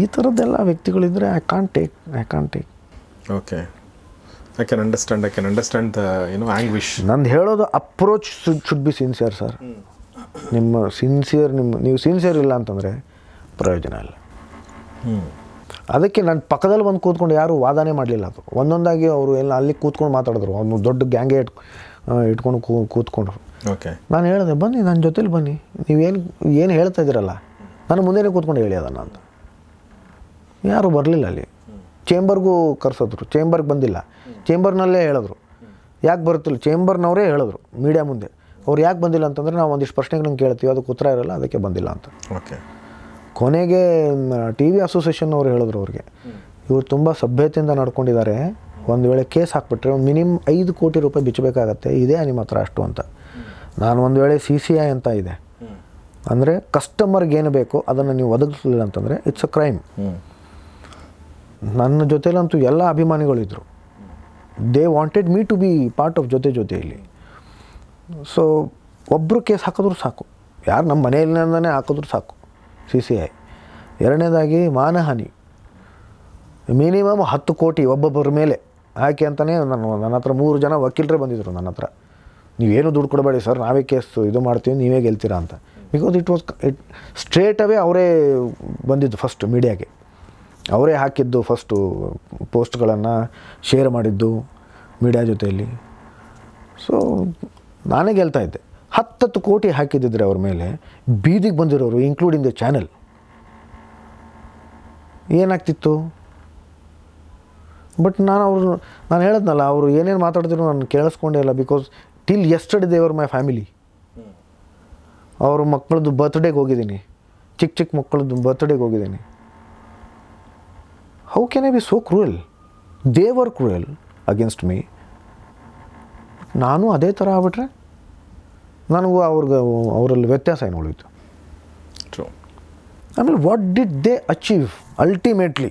ಈ ಥರದ್ದೆಲ್ಲ ವ್ಯಕ್ತಿಗಳಿದ್ರೆ I can't take I can't take okay I can understand I can understand the ಏನೋ ನಂದು ಹೇಳೋದು approach should be sincere sir ನಿಮ್ಮ ಸಿನ್ಸಿಯರ್ ನಿಮ್ಮ ನೀವು ಸಿನ್ಸಿಯರ್ ಇಲ್ಲ ಅಂತಂದರೆ ಪ್ರಯೋಜನ ಇಲ್ಲ ಅದಕ್ಕೆ ನನ್ನ ಪಕ್ಕದಲ್ಲಿ ಬಂದು ಕೂತ್ಕೊಂಡು ಯಾರೂ ವಾದನೆ ಮಾಡಲಿಲ್ಲ ಅದು ಒಂದೊಂದಾಗಿ ಅವರು ಎಲ್ಲ ಅಲ್ಲಿ ಕೂತ್ಕೊಂಡು ಮಾತಾಡಿದ್ರು ಅವನು ದೊಡ್ಡ ಗ್ಯಾಂಗೆ ಇಟ್ ಇಟ್ಕೊಂಡು ಕೂ ಕೂತ್ಕೊಂಡ್ರು ಓಕೆ ನಾನು ಹೇಳಿದೆ ಬನ್ನಿ ನನ್ನ ಜೊತೇಲಿ ಬನ್ನಿ ನೀವೇನು ಏನು ಹೇಳ್ತಾ ಇದ್ದೀರಲ್ಲ ನಾನು ಮುಂದೆನೇ ಕೂತ್ಕೊಂಡು ಹೇಳಿ ಅದನ್ನು ಅಂತ ಯಾರೂ ಬರಲಿಲ್ಲ ಅಲ್ಲಿ ಚೇಂಬರ್ಗೂ ಕರ್ಸಿದ್ರು ಚೇಂಬರ್ಗೆ ಬಂದಿಲ್ಲ ಚೇಂಬರ್ನಲ್ಲೇ ಹೇಳಿದ್ರು ಯಾಕೆ ಬರುತ್ತಿಲ್ಲ ಚೇಂಬರ್ನವರೇ ಹೇಳಿದ್ರು ಮೀಡಿಯಾ ಮುಂದೆ ಅವ್ರು ಯಾಕೆ ಬಂದಿಲ್ಲ ಅಂತಂದರೆ ನಾವು ಒಂದಿಷ್ಟು ಪ್ರಶ್ನೆಗಳನ್ನ ಕೇಳ್ತೀವಿ ಅದಕ್ಕೆ ಉತ್ತರ ಇರಲ್ಲ ಅದಕ್ಕೆ ಬಂದಿಲ್ಲ ಅಂತ ಓಕೆ ಕೊನೆಗೆ ಟಿ ವಿ ಅಸೋಸಿಯೇಷನ್ ಅವರು ಹೇಳಿದ್ರು ಅವ್ರಿಗೆ ಇವರು ತುಂಬ ಸಭ್ಯತೆಯಿಂದ ನಡ್ಕೊಂಡಿದ್ದಾರೆ ಒಂದು ವೇಳೆ ಕೇಸ್ ಹಾಕ್ಬಿಟ್ರೆ ಮಿನಿಮಮ್ ಐದು ಕೋಟಿ ರೂಪಾಯಿ ಬಿಚ್ಚಬೇಕಾಗತ್ತೆ ಇದೇ ನಿಮ್ಮ ಹತ್ರ ಅಷ್ಟು ಅಂತ ನಾನು ಒಂದು ವೇಳೆ ಸಿ ಸಿ ಐ ಅಂತ ಇದೆ ಅಂದರೆ ಕಸ್ಟಮರ್ಗೆ ಏನು ಬೇಕೋ ಅದನ್ನು ನೀವು ಒದಗಿಸಲಿಲ್ಲ ಅಂತಂದರೆ ಇಟ್ಸ್ ಅ ಕ್ರೈಮ್ ನನ್ನ ಜೊತೇಲಂತೂ ಎಲ್ಲ ಅಭಿಮಾನಿಗಳಿದ್ದರು they wanted me to be part of ಜೊತೆ ಜೊತೆಯಲ್ಲಿ ಸೊ ಒಬ್ಬರು ಕೇಸ್ ಹಾಕಿದ್ರು ಸಾಕು ಯಾರು ನಮ್ಮ ಮನೆಯಲ್ಲಿಂದಾನೆ ಹಾಕಿದ್ರು ಸಾಕು ಸಿ ಸಿ ಐ ಎರಡನೇದಾಗಿ ಮಾನಹಾನಿ ಮಿನಿಮಮ್ ಹತ್ತು ಕೋಟಿ ಒಬ್ಬೊಬ್ಬರ ಮೇಲೆ ಹಾಕಿ ಅಂತಲೇ ನಾನು ನನ್ನ ಹತ್ರ ಮೂರು ಜನ ವಕೀಲರೇ ಬಂದಿದ್ದರು ನನ್ನ ಹತ್ರ ನೀವೇನು ದುಡ್ಡು ಕೊಡಬೇಡಿ ಸರ್ ನಾವೇ ಕೇಸ್ ಇದು ಮಾಡ್ತೀವಿ ನೀವೇ ಗೆಲ್ತೀರಾ ಅಂತ because it was it straight away ಅವರೇ ಬಂದಿದ್ದು ಫಸ್ಟ್ ಮೀಡಿಯಾಗೆ ಅವರೇ ಹಾಕಿದ್ದು ಫಸ್ಟು ಪೋಸ್ಟ್ಗಳನ್ನು ಶೇರ್ ಮಾಡಿದ್ದು ಮೀಡಿಯಾ ಜೊತೆಯಲ್ಲಿ ಸೊ ನಾನೇ ಗೆಲ್ತಾ ಇದ್ದೆ ಹತ್ತತ್ತು ಕೋಟಿ ಹಾಕಿದ್ದಿದ್ರೆ ಅವ್ರ ಮೇಲೆ ಬೀದಿಗೆ ಬಂದಿರೋರು ಇನ್ಕ್ಲೂಡಿಂಗ್ ದ ಚಾನೆಲ್ ಏನಾಗ್ತಿತ್ತು ಬಟ್ ನಾನು ಅವರು ನಾನು ಹೇಳದ್ನಲ್ಲ ಅವರು ಏನೇನು ಮಾತಾಡಿದ್ರು ನಾನು ಕೇಳಿಸ್ಕೊಂಡೆ ಇಲ್ಲ ಬಿಕಾಸ್ ಟಿಲ್ ಎಸ್ಟರ್ಡ್ ದೇವರ್ ಮೈ ಫ್ಯಾಮಿಲಿ ಅವ್ರ ಮಕ್ಕಳದ್ದು ಬರ್ತ್ಡೇಗೆ ಹೋಗಿದ್ದೀನಿ ಚಿಕ್ಕ ಚಿಕ್ಕ ಮಕ್ಕಳದ್ದು ಬರ್ತ್ಡೇಗೆ ಹೋಗಿದ್ದೀನಿ how can a be so cruel they were cruel against me ನಾನು ಅದೇ ಥರ ಆಗ್ಬಿಟ್ರೆ ನನಗೂ ಅವ್ರಿಗೆ ಅವರಲ್ಲಿ ವ್ಯತ್ಯಾಸ ಏನು ಉಳಿತು ಆಮೇಲೆ what did they achieve ultimately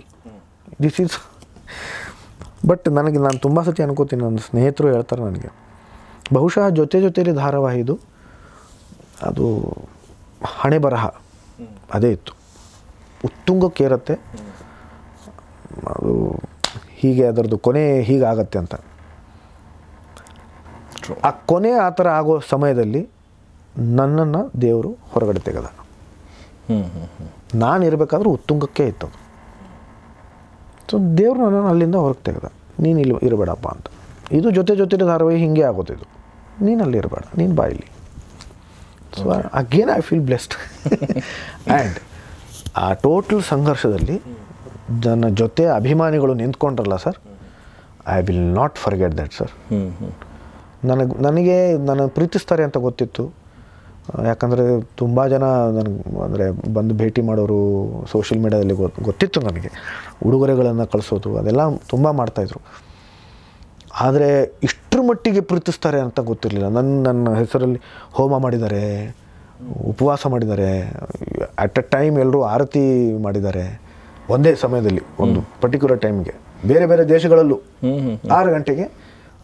this is but ನನಗೆ ನಾನು ತುಂಬ ಸತಿ ಅನ್ಕೋತೀನಿ ನನ್ನ ಸ್ನೇಹಿತರು ಹೇಳ್ತಾರೆ ನನಗೆ ಬಹುಶಃ ಜೊತೆ ಜೊತೆಯಲ್ಲಿ ಧಾರಾವಾಹಿ ಇದು ಅದು ಹಣೆ ಬರಹ ಅದೇ ಇತ್ತು ಉತ್ತುಂಗಕ್ಕೇರತ್ತೆ ಅದು ಹೀಗೆ ಅದರದ್ದು ಕೊನೆ ಹೀಗಾಗತ್ತೆ ಅಂತ ಆ ಕೊನೆ ಆ ಥರ ಆಗೋ ಸಮಯದಲ್ಲಿ ನನ್ನನ್ನು ದೇವರು ಹೊರಗಡೆ ತೆಗೆದ ನಾನು ಇರಬೇಕಾದ್ರೂ ಉತ್ತುಂಗಕ್ಕೆ ಇತ್ತು ಸೊ ದೇವರು ನನ್ನನ್ನು ಅಲ್ಲಿಂದ ಹೊರಗೆ ತೆಗೆದ ನೀನು ಇಲ್ಲಿ ಇರಬೇಡಪ್ಪ ಅಂತ ಇದು ಜೊತೆ ಜೊತೆ ಧಾರಾವಾಹಿ ಹೀಗೆ ಆಗೋದಿದು ನೀನು ಅಲ್ಲಿ ಇರಬೇಡ ನೀನು ಬಾ ಇಲ್ಲಿ so again I feel blessed and ಆ ಟೋಟಲ್ ಸಂಘರ್ಷದಲ್ಲಿ ನನ್ನ ಜೊತೆ ಅಭಿಮಾನಿಗಳು ನಿಂತ್ಕೊಂಡ್ರಲ್ಲ sir I will not forget that sir ನನಗೆ ನನಗೆ ನನ್ನ ಪ್ರೀತಿಸ್ತಾರೆ ಅಂತ ಗೊತ್ತಿತ್ತು ಯಾಕಂದರೆ ತುಂಬ ಜನ ನನಗೆ ಅಂದರೆ ಬಂದು ಭೇಟಿ ಮಾಡೋರು ಸೋಷಿಯಲ್ ಮೀಡ್ಯಾದಲ್ಲಿ ಗೊತ್ತಿತ್ತು ನನಗೆ ಉಡುಗೊರೆಗಳನ್ನು ಕಳಿಸೋದು ಅದೆಲ್ಲ ತುಂಬ ಮಾಡ್ತಾಯಿದ್ರು ಆದರೆ ಇಷ್ಟರ ಮಟ್ಟಿಗೆ ಪ್ರೀತಿಸ್ತಾರೆ ಅಂತ ಗೊತ್ತಿರಲಿಲ್ಲ ನನ್ನ ನನ್ನ ಹೆಸರಲ್ಲಿ ಹೋಮ ಮಾಡಿದ್ದಾರೆ ಉಪವಾಸ ಮಾಡಿದ್ದಾರೆ ಅಟ್ ಅ ಟೈಮ್ ಎಲ್ಲರೂ ಆರತಿ ಮಾಡಿದ್ದಾರೆ ಒಂದೇ ಸಮಯದಲ್ಲಿ ಒಂದು ಪರ್ಟಿಕ್ಯುಲರ್ ಟೈಮ್ಗೆ ಬೇರೆ ಬೇರೆ ದೇಶಗಳಲ್ಲೂ ಆರು ಗಂಟೆಗೆ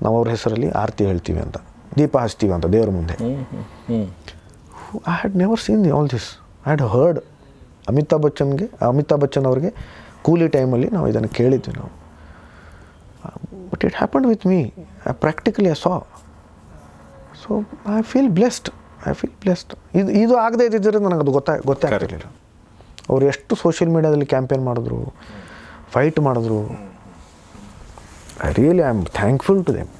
ನಾವು ಅವ್ರ ಹೆಸರಲ್ಲಿ ಆರತಿ ಹೇಳ್ತೀವಿ ಅಂತ ದೀಪ ಹಚ್ತೀವಿ ಅಂತ ದೇವರ ಮುಂದೆ I had never seen all this I had heard Amitabh ಬಚ್ಚನ್ಗೆ ಅಮಿತಾಬ್ ಬಚ್ಚನ್ ಅವರಿಗೆ ಕೂಲಿ ಟೈಮಲ್ಲಿ ನಾವು ಇದನ್ನು ಕೇಳಿದ್ವಿ ನಾವು but it happen with me I practically I saw so I feel blessed I feel blessed ಇದು ಇದು ಆಗದೆ ಇದ್ದಿದ್ರೆ ನನಗೆ ಅದು ಗೊತ್ತೇ ಗೊತ್ತಾಗ್ತಿರಲಿಲ್ಲ ಅವ್ರು ಎಷ್ಟು ಸೋಷಿಯಲ್ ಮೀಡ್ಯಾದಲ್ಲಿ ಕ್ಯಾಂಪೇನ್ ಮಾಡಿದ್ರು ಫೈಟ್ ಮಾಡಿದ್ರು I really I am thankful to them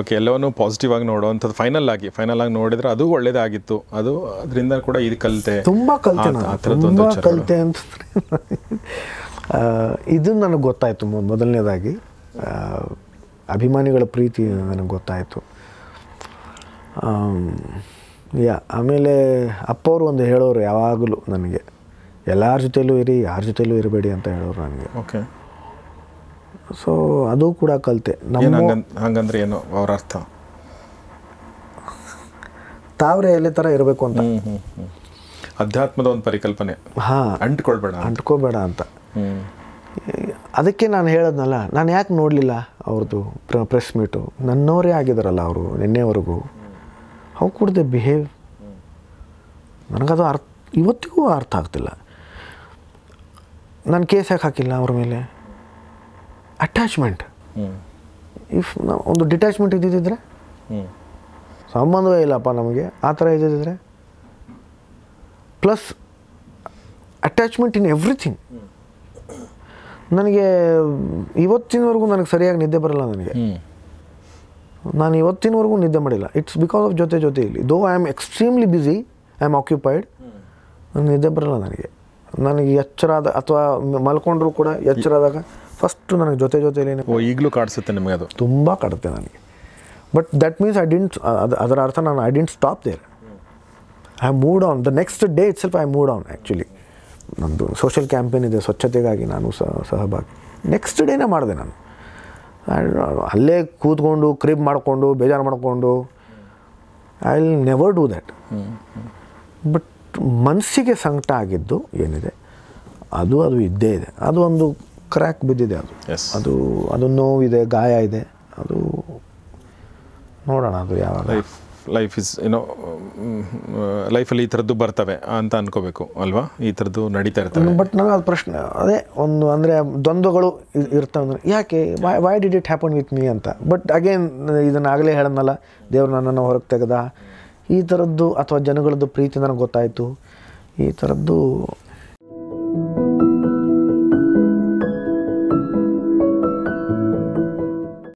okay ಎಲ್ಲವನ್ನೂ ಪಾಸಿಟಿವ್ ಆಗಿ ನೋಡುವಂಥದ್ದು ಫೈನಲ್ ಆಗಿ ಫೈನಲ್ ಆಗಿ ನೋಡಿದ್ರೆ ಅದು ಒಳ್ಳೇದಾಗಿತ್ತು ಅದು ಅದರಿಂದ ಕೂಡ ಇದು ಕಲಿತೆ ತುಂಬ ಕಲಿತೆ ತುಂಬ ಕಲಿತೆ ಅಂತ ಇದು ನನಗೆ ಗೊತ್ತಾಯಿತು ಮೊದಲನೇದಾಗಿ ಅಭಿಮಾನಿಗಳ ಪ್ರೀತಿ ನನಗೆ ಗೊತ್ತಾಯಿತು ಯಾ ಆಮೇಲೆ ಅಪ್ಪವರು ಒಂದು ಹೇಳೋರು ಯಾವಾಗಲೂ ನನಗೆ ಎಲ್ಲರ ಜೊತೆಲೂ ಇರಿ ಯಾರ ಜೊತೆಲೂ ಇರಬೇಡಿ ಅಂತ ಹೇಳೋರು ನನಗೆ ಓಕೆ ಸೊ ಅದು ಕೂಡ ಕಲಿತೆ ನಮ್ಮ ಹಂಗಂದ್ರೆ ಏನು ಅವ್ರ ಅರ್ಥ ತಾವ್ರೆ ಎಲ್ಲಿ ಥರ ಇರಬೇಕು ಅಂತ ಅಧ್ಯಾತ್ಮದ ಒಂದು ಪರಿಕಲ್ಪನೆ ಹಾಂ ಅಂಟ್ಕೊಳ್ಬೇಡ ಅಂಟ್ಕೋಬೇಡ ಅಂತ ಅದಕ್ಕೆ ನಾನು ಹೇಳೋದ್ನಲ್ಲ ನಾನು ಯಾಕೆ ನೋಡಲಿಲ್ಲ ಅವ್ರದ್ದು ಪ್ರೆಸ್ ಮೀಟು ನನ್ನವರೇ ಆಗಿದ್ದಾರಲ್ಲ ಅವರು ನಿನ್ನೆವರೆಗೂ ಹೌ ಕುಡ್ ದೆ ಬಿಹೇವ್ ನನಗದು ಅರ್ಥ ಇವತ್ತಿಗೂ ಅರ್ಥ ಆಗ್ತಿಲ್ಲ ನಾನು ಕೇಸ್ ಯಾಕೆ ಹಾಕಿಲ್ಲ ಅವ್ರ ಮೇಲೆ ಅಟ್ಯಾಚ್ಮೆಂಟ್ ಇಫ್ ಒಂದು ಡಿಟ್ಯಾಚ್ಮೆಂಟ್ ಇದ್ದಿದ್ದರೆ ಸಂಬಂಧವೇ ಇಲ್ಲಪ್ಪ ನಮಗೆ ಆ ಥರ ಇದ್ದಿದ್ದರೆ ಪ್ಲಸ್ ಅಟ್ಯಾಚ್ಮೆಂಟ್ ಇನ್ ಎವ್ರಿಥಿಂಗ್ ನನಗೆ ಇವತ್ತಿನವರೆಗೂ ನನಗೆ ಸರಿಯಾಗಿ ನಿದ್ದೆ ಬರಲ್ಲ ನನಗೆ ನಾನು ಇವತ್ತಿನವರೆಗೂ ನಿದ್ದೆ ಮಾಡಿಲ್ಲ ಇಟ್ಸ್ ಬಿಕಾಸ್ ಆಫ್ ಜೊತೆ ಜೊತೆ ಇಲ್ಲಿ though I am extremely busy I am occupied ನಿದ್ದೆ ಬರಲ್ಲ ನನಗೆ ನನಗೆ ಎಚ್ಚರಾದ ಅಥವಾ ಮಲ್ಕೊಂಡ್ರು ಕೂಡ ಎಚ್ಚರಾದಾಗ ಫಸ್ಟು ನನಗೆ ಜೊತೆ ಜೊತೆಯಲ್ಲಿ ಈಗಲೂ ಕಾಡಿಸುತ್ತೆ ನಿಮಗೆ ಅದು ತುಂಬ ಕಾಡುತ್ತೆ ನನಗೆ but that means I didn't ಅದು ಅದರ ಅರ್ಥ ನಾನು I didn't stop there I moved on the next day itself I moved on actually ನಮ್ಮದು ಸೋಷಿಯಲ್ ಕ್ಯಾಂಪೇನ್ ಇದೆ ಸ್ವಚ್ಛತೆಗಾಗಿ ನಾನು ಸಹ ಸಹಭಾಗಿ ನೆಕ್ಸ್ಟ್ ಡೇನೇ ಮಾಡಿದೆ ನಾನು ಅಲ್ಲೇ ಕೂತ್ಕೊಂಡು ಕ್ರಿಪ್ ಮಾಡಿಕೊಂಡು ಬೇಜಾರು ಮಾಡಿಕೊಂಡು I will never do that but ಮನಸ್ಸಿಗೆ ಸಂಕಟ ಆಗಿದ್ದು ಏನಿದೆ ಅದು ಅದು ಇದ್ದೇ ಇದೆ ಅದು ಒಂದು ಕ್ರ್ಯಾಕ್ ಬಿದ್ದಿದೆ ಅದು ಅದು ಅದು ನೋವಿದೆ ಗಾಯ ಇದೆ ಅದು ನೋಡೋಣ ಅದು ಯಾವಾಗ ಲೈಫ್ ಇಸ್ ಏನೋ ಲೈಫಲ್ಲಿ ಈ ಥರದ್ದು ಬರ್ತವೆ ಅಂತ ಅನ್ಕೋಬೇಕು ಅಲ್ವಾ ಈ ಥರದ್ದು ನಡೀತಾ ಇರ್ತವೆ ಬಟ್ ನನಗೆ ಅದು ಪ್ರಶ್ನೆ ಅದೇ ಒಂದು ಅಂದರೆ ದ್ವಂದ್ವಗಳು ಇರ್ತವೆ ಯಾಕೆ why why did it happen with me ಅಂತ ಬಟ್ ಅಗೇನ್ ಇದನ್ನು ಆಗಲೇ ಹೇಳೋನಲ್ಲ ದೇವ್ರು ನನ್ನನ್ನು ಹೊರಗೆ ತೆಗೆದ ಈ ಥರದ್ದು ಅಥವಾ ಜನಗಳದ್ದು ಪ್ರೀತಿ ನನಗೆ ಗೊತ್ತಾಯಿತು ಈ ಥರದ್ದು